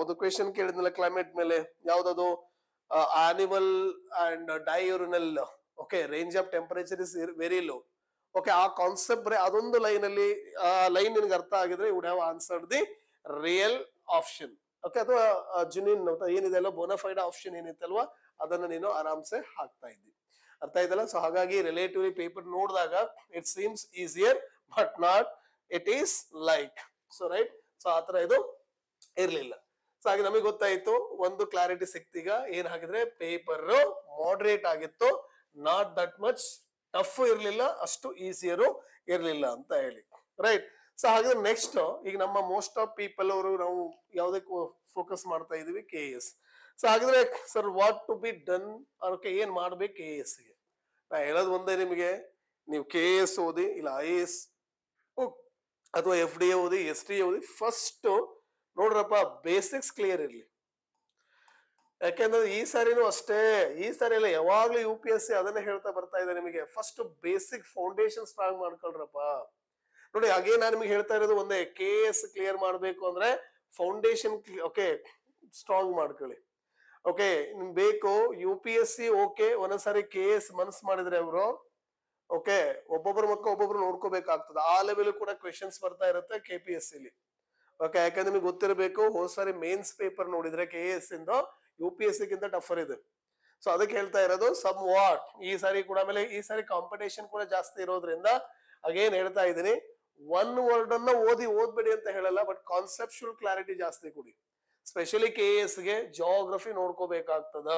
ಒಂದು ಕ್ವೆಶನ್ ಕೇಳಿದ್ನಲ್ಲ ಕ್ಲೈಮೇಟ್ ಮೇಲೆ ಯಾವ್ದದು animal and diurnal okay range of temperature is very low okay ಆ ಕಾನ್ಸೆಪ್ಟ್ ಬರೀ ಅದೊಂದು ಲೈನ್ ಅಲ್ಲಿ ಲೈನ್ ನಿನ್ಗೆ ಅರ್ಥ ಆಗಿದ್ರೆ would have answer the real option okay ಅಥವಾ ಜುನಿನ್ ಏನಿದೆ ಅಲ್ವಾ ಬೋನಫೈಡ್ ಆಪ್ಷನ್ ಏನಿತ್ತಲ್ವಾ ಅದನ್ನ ನೀನು ಆರಾಮ್ಸೆ ಹಾಕ್ತಾ ಅರ್ಥ ಆಯ್ತಲ್ಲ ಸೊ ಹಾಗಾಗಿ ರಿಲೇಟಿವ್ಲಿ ಪೇಪರ್ ನೋಡಿದಾಗ it seems easier but not it is like so right so ಆತರ ಇದು ಇರ್ಲಿಲ್ಲ ಸೊ ಹಾಗೆ ನಮಗೆ ಗೊತ್ತಾಯ್ತು ಒಂದು ಕ್ಲಾರಿಟಿ ಸಿಕ್ತಿಗ ಏನ್ ಹಾಕಿದ್ರೆ ಪೇಪರ್ ಮಾಡರೇಟ್ ಆಗಿತ್ತು ನಾಟ್ ದಟ್ ಮಚ್ ಟಫ್ ಇರ್ಲಿಲ್ಲ ಅಷ್ಟು ಈಸಿಯರು ಇರ್ಲಿಲ್ಲ ಅಂತ ಹೇಳಿ ರೈಟ್ ಸೊ ಹಾಗೆ ನೆಕ್ಸ್ಟ್ ಈಗ ನಮ್ಮ ಮೋಸ್ಟ್ ಆಫ್ ಪೀಪಲ್ ಅವರು ನಾವು ಯಾವ್ದಕ್ಕೂ ಫೋಕಸ್ ಮಾಡ್ತಾ ಇದೀವಿ ಕೆ ಎಸ್ ಸೊ ಹಾಗಿದ್ರೆ sir what to be done ಅದಕ್ಕೆ ಏನ್ ಮಾಡ್ಬೇಕು ಕೆ ಗೆ ನಾ ಹೇಳೋದು ಒಂದೇ ನಿಮಗೆ ನೀವು ಕೆ ಎ ಎಸ್ ಓದಿ ಇಲ್ಲ ಐ ಎ ಎಸ್ ಅಥವಾ ಎಫ್ ಡಿ ಎ ಓದಿ ಎಸ್ ಡಿ ಎ ಓದಿ ಫಸ್ಟ್ ನೋಡ್ರಪ್ಪ ಬೇಸಿಕ್ಸ್ ಕ್ಲಿಯರ್ ಇರಲಿ ಯಾಕೆಂದ್ರೆ ಈ ಸಾರಿನೂ ಅಷ್ಟೇ ಈ ಸಾರಿ ಎಲ್ಲ ಯಾವಾಗ್ಲೂ ಯು ಪಿ ಎಸ್ ಸಿ ಅದನ್ನೇ ಹೇಳ್ತಾ ಬರ್ತಾ ಇದೆ ನಿಮಗೆ ಫಸ್ಟ್ ಬೇಸಿಕ್ ಫೌಂಡೇಶನ್ ಸ್ಟ್ರಾಂಗ್ ಮಾಡ್ಕೊಳ್ರಪ್ಪ ನೋಡಿ ಹಾಗೆ ನಾನು ನಿಮಗೆ ಹೇಳ್ತಾ ಇರೋದು ಒಂದೇ ಕೆ ಎಸ್ ಕ್ಲಿಯರ್ ಮಾಡಬೇಕು ಅಂದ್ರೆ ಫೌಂಡೇಶನ್ ಓಕೆ ಸ್ಟ್ರಾಂಗ್ ಮಾಡ್ಕೊಳ್ಳಿ ಓಕೆ ಬೇಕು U P S C okay ಒಂದೊಂದ್ಸಾರಿ ಕೆ ಎಸ್ ಮನಸ್ ಮಾಡಿದ್ರೆ ಅವರು ಓಕೆ ಒಬ್ಬೊಬ್ಬರ ಮಕ್ಕ ಒಬ್ಬೊಬ್ರು ನೋಡ್ಕೋಬೇಕಾಗ್ತದೆ ಆ ಲೆವೆಲ್ ಕೂಡ ಕ್ವೆಶನ್ಸ್ ಬರ್ತಾ ಇರುತ್ತೆ ಕೆ ಪಿ ಎಸ್ ಸಿಲಿ ಓಕೆ ಯಾಕಂದ್ರೆ ನಿಮಗೆ ಗೊತ್ತಿರಬೇಕು ಹೋದ್ ಸಾರಿ ಮೇನ್ಸ್ ಪೇಪರ್ ನೋಡಿದ್ರೆ ಕೆ ಎಸ್ ಇಂದ ಯು ಪಿ ಎಸ್ ಸಿಗಿಂತ ಟಫರ್ ಇದೆ ಸೊ ಅದಕ್ಕೆ ಹೇಳ್ತಾ ಇರೋದು ಸಮ್ ವಾಟ್ ಈ ಸಾರಿ ಕೂಡ ಆಮೇಲೆ ಈ ಸಾರಿ ಕಾಂಪಿಟೇಷನ್ ಕೂಡ ಜಾಸ್ತಿ ಇರೋದ್ರಿಂದ ಅಗೇನ್ ಹೇಳ್ತಾ ಇದ್ದೀನಿ ಒನ್ ವರ್ಡ್ ಅನ್ನ ಓದಿ ಓದ್ಬೇಡಿ ಅಂತ ಹೇಳಲ್ಲ ಬಟ್ ಕಾನ್ಸೆಪ್ಷುಯಲ್ ಕ್ಲಾರಿಟಿ ಜಾಸ್ತಿ ಕೊಡಿ ಸ್ಪೆಷಲಿ ಕೆ ಎಸ್ಗೆ ಜಿಯೋಗ್ರಫಿ ನೋಡ್ಕೋಬೇಕಾಗ್ತದ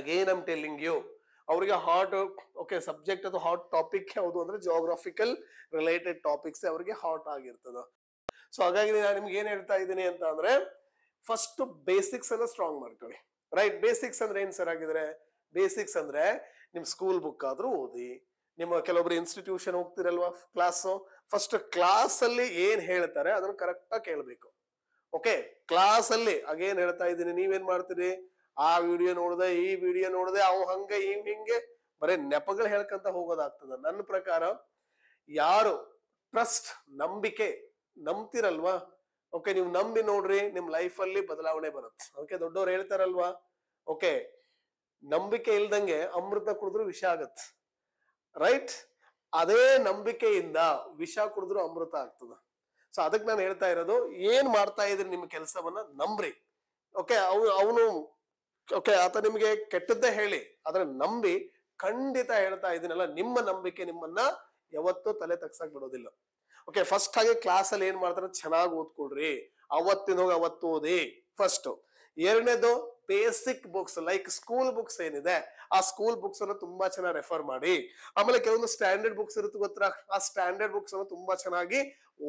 ಅಗೇನ್ ಐಮ್ ಟೆಲ್ಲಿಂಗ್ ಯು ಅವರಿಗೆ ಹಾಟ್ ಓಕೆ ಸಬ್ಜೆಕ್ಟ್ ಅದು ಹಾಟ್ ಟಾಪಿಕ್ ಯಾವುದು ಅಂದ್ರೆ ಜಿಯೋಗ್ರಾಫಿಕಲ್ ರಿಲೇಟೆಡ್ ಟಾಪಿಕ್ಸ್ ಅವರಿಗೆ ಹಾಟ್ ಆಗಿರ್ತದ ಸೊ ಹಾಗಾಗಿ ನಾನು ನಿಮ್ಗೆ ಏನ್ ಹೇಳ್ತಾ ಇದ್ದೀನಿ ಅಂತ ಅಂದ್ರೆ ಫಸ್ಟ್ ಬೇಸಿಕ್ಸ್ ಅನ್ನ ಸ್ಟ್ರಾಂಗ್ ಮಾಡ್ಕೊಳ್ಳಿ ರೈಟ್ ಬೇಸಿಕ್ಸ್ ಅಂದ್ರೆ ಏನ್ ಸರ್ ಆಗಿದ್ರೆ ಬೇಸಿಕ್ಸ್ ಅಂದ್ರೆ ನಿಮ್ ಸ್ಕೂಲ್ ಬುಕ್ ಆದ್ರೂ ಓದಿ ನಿಮ್ಮ ಕೆಲವೊಬ್ರು ಇನ್ಸ್ಟಿಟ್ಯೂಷನ್ ಹೋಗ್ತಿರಲ್ವಾ ಕ್ಲಾಸ್ ಫಸ್ಟ್ ಕ್ಲಾಸ್ ಅಲ್ಲಿ ಏನ್ ಹೇಳ್ತಾರೆ ಅದನ್ನ ಕರೆಕ್ಟ್ ಆಗಿ ಕೇಳಬೇಕು ಓಕೆ ಕ್ಲಾಸ್ ಅಲ್ಲಿ ಅಗೇನ್ ಹೇಳ್ತಾ ಇದ್ದೀನಿ ನೀವೇನ್ ಮಾಡ್ತೀರಿ ಆ ವಿಡಿಯೋ ನೋಡಿದೆ ಈ ವಿಡಿಯೋ ನೋಡಿದೆ ಅವ್ ಹಂಗೆ ಇವ್ ಹಿಂಗೆ ಬರೀ ನೆಪಗಳು ಹೇಳ್ಕಂತ ಹೋಗೋದಾಗ್ತದ ನನ್ನ ಪ್ರಕಾರ ಯಾರು ಟ್ರಸ್ಟ್ ನಂಬಿಕೆ ನಂಬ್ತಿರಲ್ವಾ ಓಕೆ ನೀವು ನಂಬಿ ನೋಡ್ರಿ ನಿಮ್ ಲೈಫ್ ಅಲ್ಲಿ ಬದಲಾವಣೆ ಬರುತ್ತೆ ಓಕೆ ದೊಡ್ಡವ್ರು ಹೇಳ್ತಾರಲ್ವಾ ಓಕೆ ನಂಬಿಕೆ ಇಲ್ದಂಗೆ ಅಮೃತ ಕುಡಿದ್ರು ವಿಷ ಆಗತ್ ರೈಟ್ ಅದೇ ನಂಬಿಕೆಯಿಂದ ವಿಷ ಕುಡಿದ್ರು ಅಮೃತ ಆಗ್ತದ ಸೊ ಅದಕ್ಕೆ ನಾನು ಹೇಳ್ತಾ ಇರೋದು ಏನ್ ಮಾಡ್ತಾ ಇದ್ರಿ ನಿಮ್ಮ ಕೆಲಸವನ್ನ ನಂಬ್ರಿ ಓಕೆ ಅವನು ಓಕೆ ಆತ ನಿಮಗೆ ಕೆಟ್ಟದ್ದೇ ಹೇಳಿ ಆದ್ರೆ ನಂಬಿ ಖಂಡಿತ ಹೇಳ್ತಾ ಇದೀನಲ್ಲ ನಿಮ್ಮ ನಂಬಿಕೆ ನಿಮ್ಮನ್ನ ಯಾವತ್ತೂ ತಲೆ ತಗ್ಸಕ್ ಬಿಡೋದಿಲ್ಲ ಓಕೆ ಫಸ್ಟ್ ಹಾಗೆ ಕ್ಲಾಸ್ ಅಲ್ಲಿ ಏನ್ ಮಾಡ್ತಾರೆ ಚೆನ್ನಾಗಿ ಓದ್ಕೊಳ್ರಿ ಅವತ್ತಿನ ಹೋಗಿ ಅವತ್ತು ಓದಿ ಫಸ್ಟ್ ಎರಡನೇದು basic books like school books ಏನಿದೆ ಆ ಸ್ಕೂಲ್ ಬುಕ್ಸ್ ಅನ್ನು ತುಂಬಾ ಚೆನ್ನಾಗಿ ರೆಫರ್ ಮಾಡಿ ಆಮೇಲೆ ಕೆಲವೊಂದು ಸ್ಟ್ಯಾಂಡರ್ಡ್ ಬುಕ್ಸ್ ಇರುತ್ತೆ ಗೊತ್ತಾ ಆ ಸ್ಟ್ಯಾಂಡರ್ಡ್ ಬುಕ್ಸ್ ಅನ್ನು ತುಂಬಾ ಚೆನ್ನಾಗಿ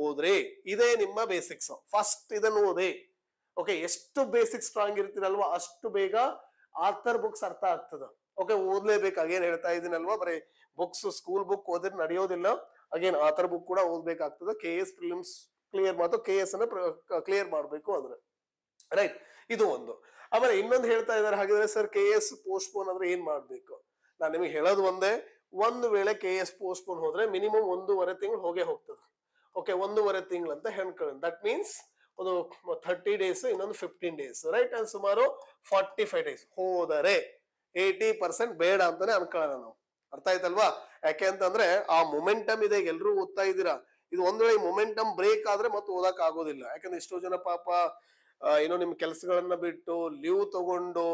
ಓದ್ರಿ ಇದೇ ನಿಮ್ಮ ಬೇಸಿಕ್ಸ್ ಫಸ್ಟ್ ಇದನ್ನು ಓದಿ ಓಕೆ ಎಷ್ಟು ಬೇಸಿಕ್ ಸ್ಟ್ರಾಂಗ್ ಇರ್ತೀರಲ್ವಾ ಅಷ್ಟು ಬೇಗ ಆಥರ್ ಬುಕ್ಸ್ ಅರ್ಥ ಆಗ್ತದ ಓಕೆ ಓದ್ಲೇಬೇಕು ಅಗೇನ್ ಹೇಳ್ತಾ ಇದೀನಲ್ವಾ ಬರೀ ಬುಕ್ಸ್ ಸ್ಕೂಲ್ ಬುಕ್ ಓದಿದ್ರೆ ನಡೆಯೋದಿಲ್ಲ ಅಗೇನ್ ಆಥರ್ ಬುಕ್ ಕೂಡ ಓದ್ಬೇಕಾಗ್ತದೆ ಕೆ ಎಸ್ ಫಿಲಿಮ್ಸ್ ಕ್ಲಿಯರ್ ಮಾತು ಕೆ ಎಸ್ ಅನ್ನ ಕ್ಲಿಯರ್ ಮಾಡಬೇಕು ಅಂದ್ರೆ ರೈಟ್ ಇದು ಒಂದು ಆಮೇಲೆ ಇನ್ನೊಂದು ಹೇಳ್ತಾ ಇದ್ದಾರೆ ಹಾಗಿದ್ರೆ ಸರ್ ಕೆ ಎಸ್ ಪೋಸ್ಟ್ಪೋನ್ ಆದ್ರೆ ಏನ್ ಮಾಡ್ಬೇಕು ನಾನು ನಿಮಗೆ ಹೇಳೋದು ಒಂದೇ ಒಂದು ವೇಳೆ ಕೆ ಎಸ್ ಪೋಸ್ಟ್ಪೋನ್ ಹೋದ್ರೆ ಮಿನಿಮಮ್ ಒಂದೂವರೆ ತಿಂಗಳು ಹೋಗೇ ಹೋಗ್ತದೆ ಓಕೆ ಒಂದೂವರೆ ತಿಂಗಳು ಅಂತ ಹೇಳ್ಕೊಳ್ಳಿ ದಟ್ ಮೀನ್ಸ್ ಒಂದು ಥರ್ಟಿ ಡೇಸ್ ಇನ್ನೊಂದು ಫಿಫ್ಟೀನ್ ಡೇಸ್ ರೈಟ್ ಅಂಡ್ ಸುಮಾರು ಫಾರ್ಟಿ ಫೈವ್ ಡೇಸ್ ಹೋದರೆ ಏಯ್ಟಿ ಪರ್ಸೆಂಟ್ ಬೇಡ ಅಂತಾನೆ ಅನ್ಕೊಳ್ಳೋಣ ನಾವು ಅರ್ಥ ಆಯ್ತಲ್ವಾ ಯಾಕೆ ಅಂತಂದ್ರೆ ಆ ಮೊಮೆಂಟಮ್ ಇದೆ ಎಲ್ಲರೂ ಓದ್ತಾ ಇದ್ದೀರಾ ಇದು ಒಂದ್ ವೇಳೆ ಮೊಮೆಂಟಮ್ ಬ್ರೇಕ್ ಆದ್ರೆ ಮತ್ತೆ ಓದಕ್ ಆಗೋದಿಲ್ಲ ಯಾಕಂದ್ರೆ ಎಷ್ಟೋ ಜನ ಪಾಪ ಏನೋ ನಿಮ್ ಕೆಲಸಗಳನ್ನ ಬಿಟ್ಟು ಲೀವ್ ತಗೊಂಡು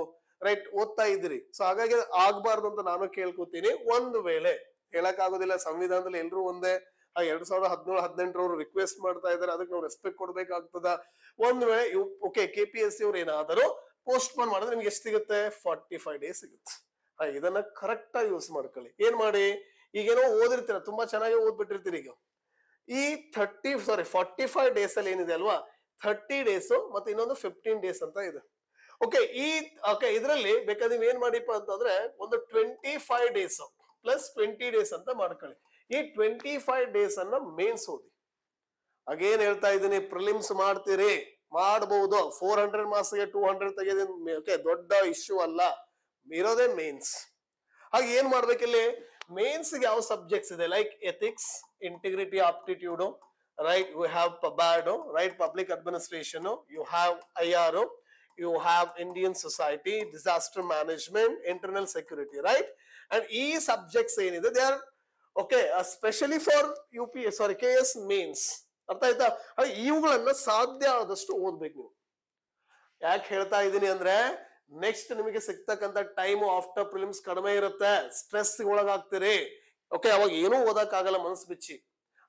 ರೈಟ್ ಓದ್ತಾ ಇದ್ರಿ ಸೊ ಹಾಗಾಗಿ ಆಗ್ಬಾರ್ದು ಅಂತ ನಾನು ಕೇಳ್ಕೊತೀನಿ ಒಂದು ವೇಳೆ ಹೇಳಕ್ ಆಗೋದಿಲ್ಲ ಸಂವಿಧಾನದಲ್ಲಿ ಎಲ್ರು ಒಂದೇ ಆ ಎರಡ್ ಸಾವಿರದ ಹದಿನೇಳು ಹದಿನೆಂಟರವ್ರು ರಿಕ್ವೆಸ್ಟ್ ಮಾಡ್ತಾ ಇದಾರೆ ಅದಕ್ಕೆ ನಾವು ರೆಸ್ಪೆಕ್ಟ್ ಕೊಡ್ಬೇಕಾಗ್ತದ ಒಂದ್ ವೇಳೆ okay K P S C ಅವ್ರು ಏನಾದರೂ ಪೋಸ್ಟ್ ಪೋನ್ ಮಾಡಿದ್ರೆ ನಿಮ್ಗೆ ಎಷ್ಟು ಸಿಗುತ್ತೆ ಫಾರ್ಟಿ ಫೈವ್ ಡೇಸ್ ಸಿಗುತ್ತೆ ಹಾ ಇದನ್ನ ಕರೆಕ್ಟ್ ಆಗಿ ಯೂಸ್ ಮಾಡ್ಕೊಳ್ಳಿ ಏನ್ ಮಾಡಿ ಈಗೇನೋ ಓದಿರ್ತೀರ ತುಂಬಾ ಚೆನ್ನಾಗಿ ಓದ್ಬಿಟ್ಟಿರ್ತೀರಿ ಈಗ ಈ thirty sorry forty five days ಅಲ್ಲಿ ಏನಿದೆ ಅಲ್ವಾ ಥರ್ಟಿ ಡೇಸು ಮತ್ತೆ ಇನ್ನೊಂದು ಫಿಫ್ಟೀನ್ ಡೇಸ್ ಅಂತ ಇದೆ ಓಕೆ ಈ ಓಕೆ ಇದರಲ್ಲಿ ಬೇಕಾದ್ರೆ ನೀವು ಏನ್ ಮಾಡಿಪ್ಪ ಅಂತಂದ್ರೆ ಒಂದು twenty five days plus twenty days ಅಂತ ಮಾಡ್ಕೊಳ್ಳಿ ಈ ಟ್ವೆಂಟಿ ಫೈವ್ ಡೇಸ್ ಅನ್ನ ಮೇನ್ಸ್ ಓದಿ ಹಾಗೇನ್ ಹೇಳ್ತಾ ಇದ್ದೀನಿ ಪ್ರಿಲಿಮ್ಸ್ ಮಾಡ್ತೀರಿ ಮಾಡಬಹುದು ಫೋರ್ ಹಂಡ್ರೆಡ್ ಮಾರ್ಕ್ಸ್ಗೆ ಟೂ ಹಂಡ್ರೆಡ್ ಓಕೆ ದೊಡ್ಡ ಇಶ್ಯೂ ಅಲ್ಲ ಇರೋದೇ ಮೇನ್ಸ್ ಹಾಗೆ ಏನ್ ಮಾಡ್ಬೇಕಿಲ್ಲಿ ಮೇನ್ಸ್ ಯಾವ ಸಬ್ಜೆಕ್ಟ್ಸ್ ಇದೆ like ethics integrity aptitude right? We have PABADO, right? Public Administration, you have IRO, you have Indian Society, Disaster Management, Internal Security, right? And E subjects ಏನಿದೆ they are okay specially for U P S sorry K S means ಅರ್ಥ ಆಯ್ತಾ ಇವುಗಳನ್ನ ಸಾಧ್ಯ ಆದಷ್ಟು ಓದ್ಬೇಕು ನೀವು ಯಾಕೆ ಹೇಳ್ತಾ ಇದ್ದೀನಿ ಅಂದ್ರೆ ನೆಕ್ಸ್ಟ್ ನಿಮಗೆ ಸಿಗ್ತಕ್ಕಂಥ ಟೈಮ್ ಆಫ್ಟರ್ ಪ್ರಿಲಿಮ್ಸ್ ಕಡಿಮೆ ಇರುತ್ತೆ ಸ್ಟ್ರೆಸ್ ಒಳಗಾಗ್ತೀರಿ ಓಕೆ ಅವಾಗ ಏನೂ ಓದಕ್ಕಾಗಲ್ಲ ಮನಸ್ಸು ಬಿಚ್ಚಿ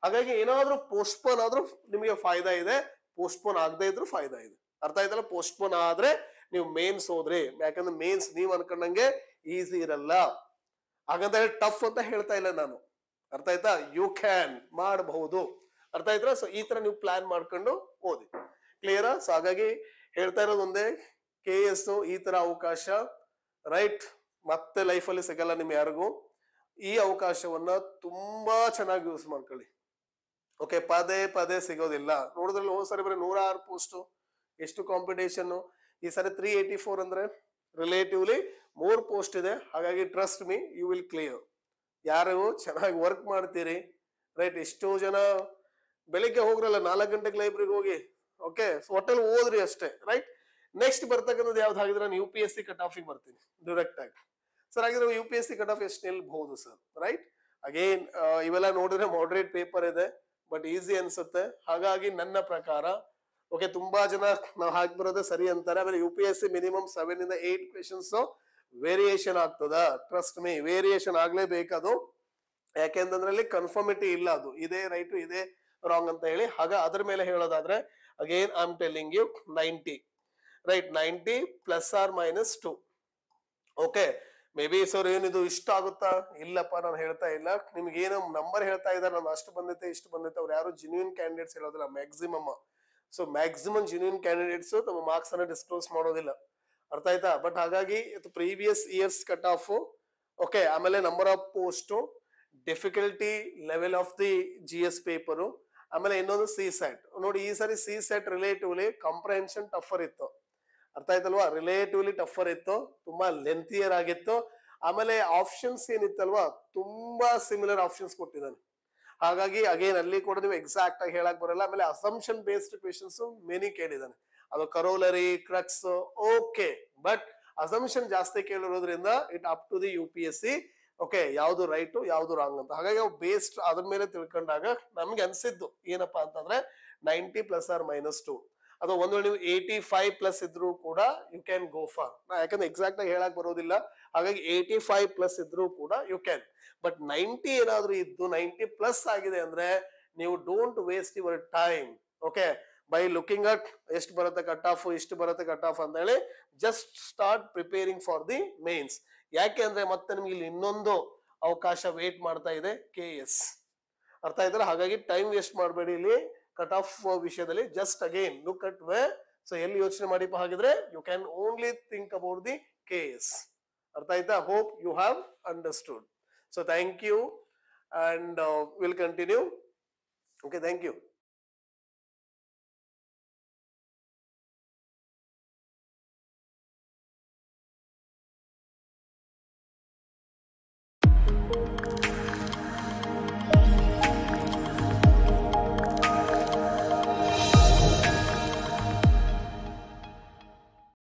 ಹಾಗಾಗಿ ಏನಾದ್ರೂ ಪೋಸ್ಟ್ಪೋನ್ ಆದ್ರೂ ನಿಮಗೆ ಫಾಯ್ದಾ ಇದೆ ಪೋಸ್ಟ್ಪೋನ್ ಆಗದೆ ಇದ್ರು ಫಾಯ್ದಾ ಇದೆ ಅರ್ಥ ಆಯ್ತಲ್ಲ ಪೋಸ್ಟ್ಪೋನ್ ಆದ್ರೆ ನೀವು ಮೇನ್ಸ್ ಹೋದ್ರಿ ಯಾಕಂದ್ರೆ ಮೇನ್ಸ್ ನೀವ್ ಅನ್ಕೊಂಡಂಗೆ ಈಸಿ ಇರಲ್ಲ ಹಾಗಂತ ಹೇಳಿ ಟಫ್ ಅಂತ ಹೇಳ್ತಾ ಇಲ್ಲ ನಾನು ಅರ್ಥ ಆಯ್ತಾ ಯು ಕ್ಯಾನ್ ಮಾಡಬಹುದು ಅರ್ಥ ಆಯ್ತಾ ಸೊ ಈ ತರ ನೀವು ಪ್ಲಾನ್ ಮಾಡ್ಕೊಂಡು ಓದಿ ಕ್ಲಿಯರ್ ಸೊ ಹಾಗಾಗಿ ಹೇಳ್ತಾ ಇರೋದು ಒಂದೇ ಕೆ ಎಸ್ ಈ ತರ ಅವಕಾಶ ರೈಟ್ ಮತ್ತೆ ಲೈಫಲ್ಲಿ ಸಿಗಲ್ಲ ನಿಮ್ ಯಾರಿಗೂ ಈ ಅವಕಾಶವನ್ನ ತುಂಬಾ ಚೆನ್ನಾಗಿ ಯೂಸ್ ಮಾಡ್ಕೊಳ್ಳಿ ಓಕೆ ಪದೇ ಪದೇ ಸಿಗೋದಿಲ್ಲ ನೋಡಿದ್ರಲ್ಲಿ ಹೋದ್ ಸರಿ ಬರೀ ನೂರ ಆರು ಪೋಸ್ಟ್ ಎಷ್ಟು ಕಾಂಪಿಟೇಷನ್ ಈ ಸರಿ ತ್ರೀ ಏಟಿ ಫೋರ್ ಅಂದ್ರೆ ರಿಲೇಟಿವ್ಲಿ ಮೂರ್ ಪೋಸ್ಟ್ ಇದೆ ಹಾಗಾಗಿ trust me you will clear ಯಾರು ಚೆನ್ನಾಗಿ ವರ್ಕ್ ಮಾಡ್ತೀರಿ ರೈಟ್ ಎಷ್ಟೋ ಜನ ಬೆಳಿಗ್ಗೆ ಹೋಗ್ರಲ್ಲ ನಾಲ್ಕು ಗಂಟೆಗೆ ಲೈಬ್ರರಿಗೆ ಹೋಗಿ ಓಕೆ ಹೋಟೆಲ್ ಹೋದ್ರಿ ಅಷ್ಟೇ ರೈಟ್ ನೆಕ್ಸ್ಟ್ ಬರ್ತಕ್ಕಂಥದ್ದು ಯಾವ್ದು ಹಾಗಿದ್ರೆ ನಾನು U P S C cut ಆಫಿಗೆ ಬರ್ತೀನಿ ಡೈರೆಕ್ಟ್ ಆಗಿ ಸರ್ ಹಾಗಿದ್ರೆ U P S C cut off ಎಷ್ಟು ನಿಲ್ಬಹುದು ಸರ್ ರೈಟ್ ಅಗೇನ್ ಇವೆಲ್ಲ ನೋಡಿದ್ರೆ ಮಾಡ್ರೇಟ್ ಪೇಪರ್ ಇದೆ ಬಟ್ ಈಸಿ ಅನ್ಸುತ್ತೆ ಹಾಗಾಗಿ ನನ್ನ ಪ್ರಕಾರ ಓಕೆ ತುಂಬಾ ಜನ ನಾವು ಹಾಕಿ ಬರೋದೇ ಸರಿ ಅಂತಾರೆ ಆಮೇಲೆ U P S C minimum seven ಇಂದ ಏಟ್ ಕ್ವೆಶನ್ಸ್ ವೇರಿಯೇಷನ್ ಆಗ್ತದ ಟ್ರಸ್ಟ್ ಮೀ ವೇರಿಯೇಷನ್ ಆಗ್ಲೇಬೇಕದು ಯಾಕೆಂತಂದ್ರೆ ಅಲ್ಲಿ ಕನ್ಫರ್ಮಿಟಿ ಇಲ್ಲ ಅದು ಇದೇ ರೈಟ್ ಇದೇ ರಾಂಗ್ ಅಂತ ಹೇಳಿ ಹಾಗ ಅದ್ರ ಮೇಲೆ ಹೇಳೋದಾದ್ರೆ again I am telling you ninety right ninety plus or minus two okay maybe sir ಏನಿದು ಇಷ್ಟ ಆಗುತ್ತಾ ಇಲ್ಲಪ್ಪ ನಾನು ಹೇಳ್ತಾ ಇಲ್ಲ ನಿಮ್ಗೆ ಏನೋ ನಂಬರ್ ಹೇಳ್ತಾ ಇದ್ದಾರೆ ನಾನು ಅಷ್ಟು ಬಂದೈತೆ ಇಷ್ಟು ಬಂದೈತೆ ಅವ್ರು ಯಾರು ಜೆನ್ಯೂನ್ ಕ್ಯಾಂಡಿಡೇಟ್ಸ್ ಹೇಳೋದಿಲ್ಲ maximum so maximum genuine candidates ತಮ್ಮ ಮಾರ್ಕ್ಸ್ ಅನ್ನ ಡಿಸ್ಕ್ಲೋಸ್ ಮಾಡೋದಿಲ್ಲ ಅರ್ಥ ಆಯ್ತಾ ಬಟ್ ಹಾಗಾಗಿ previous years cut off okay ಆಮೇಲೆ number of post difficulty level of the G S paper ಆಮೇಲೆ ಇನ್ನೊಂದು ಸಿ ಸೆಟ್ ನೋಡಿ ಈ ಸಾರಿ C set relatively comprehension tougher ಇತ್ತು ಅರ್ಥ ಆಯ್ತಲ್ವಾ ರಿಲೇಟಿವ್ಲಿ ಟಫರ್ ಇತ್ತು ತುಂಬಾ ಲೆಂತಿಯರ್ ಆಗಿತ್ತು ಆಮೇಲೆ ಆಪ್ಷನ್ಸ್ ಏನಿತ್ತಲ್ವಾ ತುಂಬಾ ಸಿಮಿಲರ್ ಆಪ್ಷನ್ಸ್ ಕೊಟ್ಟಿದ್ದಾನೆ ಹಾಗಾಗಿ ಅಗೇನ್ ಅಲ್ಲಿ ಕೂಡ ನೀವು ಎಕ್ಸಾಕ್ಟ್ ಆಗಿ ಹೇಳಕ್ ಬರಲ್ಲ ಆಮೇಲೆ ಅಸಂಪ್ಷನ್ ಬೇಸ್ಡ್ ಕ್ವೆಶನ್ಸ್ ಮೆನಿ ಕೇಳಿದಾನೆ ಅದು corollary crux okay but assumption ಜಾಸ್ತಿ ಕೇಳಿರೋದ್ರಿಂದ it up to the U P S C okay ಯಾವ್ದು ರೈಟು ಯಾವ್ದು ರಾಂಗ್ ಅಂತ ಹಾಗಾಗಿ ಅವು ಬೇಸ್ಡ್ ಅದ್ರ ಮೇಲೆ ತಿಳ್ಕೊಂಡಾಗ ನಮ್ಗೆ ಅನ್ಸಿದ್ದು ಏನಪ್ಪಾ ಅಂತಂದ್ರೆ ninety plus or minus two ಅದು ಒಂದು ವೇಳೆ ನೀವು ಏಯ್ಟಿ ಫೈವ್ ಪ್ಲಸ್ ಇದ್ರೂ ಕೂಡ ಯು ಕ್ಯಾನ್ ಗೋ ಫಾರ್ ನಾ ಯಾಕಂದ್ರೆ ಎಕ್ಸಾಕ್ಟ್ ಆಗಿ ಹೇಳಕ್ ಬರೋದಿಲ್ಲ ಹಾಗಾಗಿ ಏಯ್ಟಿ ಫೈವ್ ಪ್ಲಸ್ ಇದ್ರೂ ಕೂಡ ಯು ಕ್ಯಾನ್ ಬಟ್ ನೈಂಟಿ ಏನಾದ್ರೂ ಇದ್ದು ನೈಂಟಿ ಪ್ಲಸ್ ಆಗಿದೆ ಅಂದ್ರೆ ನೀವು don't waste your time okay by looking at ಎಷ್ಟು ಬರುತ್ತೆ ಕಟ್ ಆಫ್ ಇಷ್ಟು ಬರುತ್ತೆ ಕಟ್ ಆಫ್ ಅಂತ ಹೇಳಿ just start preparing for the mains ಯಾಕೆ ಅಂದ್ರೆ ಮತ್ತೆ ನಿಮ್ಗೆ ಇಲ್ಲಿ ಇನ್ನೊಂದು ಅವಕಾಶ ವೇಟ್ ಮಾಡ್ತಾ ಇದೆ ಕೆ ಎಸ್ ಅರ್ಥ ಇದ್ರೆ ಹಾಗಾಗಿ ಟೈಮ್ ವೇಸ್ಟ್ ಮಾಡಬೇಡಿ ಇಲ್ಲಿ ಕಟ್ ಆಫ್ ವಿಷಯದಲ್ಲಿ just again look at way so ಎಲ್ಲಿ ಯೋಚನೆ ಮಾಡಿಪ್ಪ ಹಾಗಿದ್ರೆ you can only think about the case ಅರ್ಥ ಆಯ್ತಾ hope you have understood so thank you and will continue okay thank you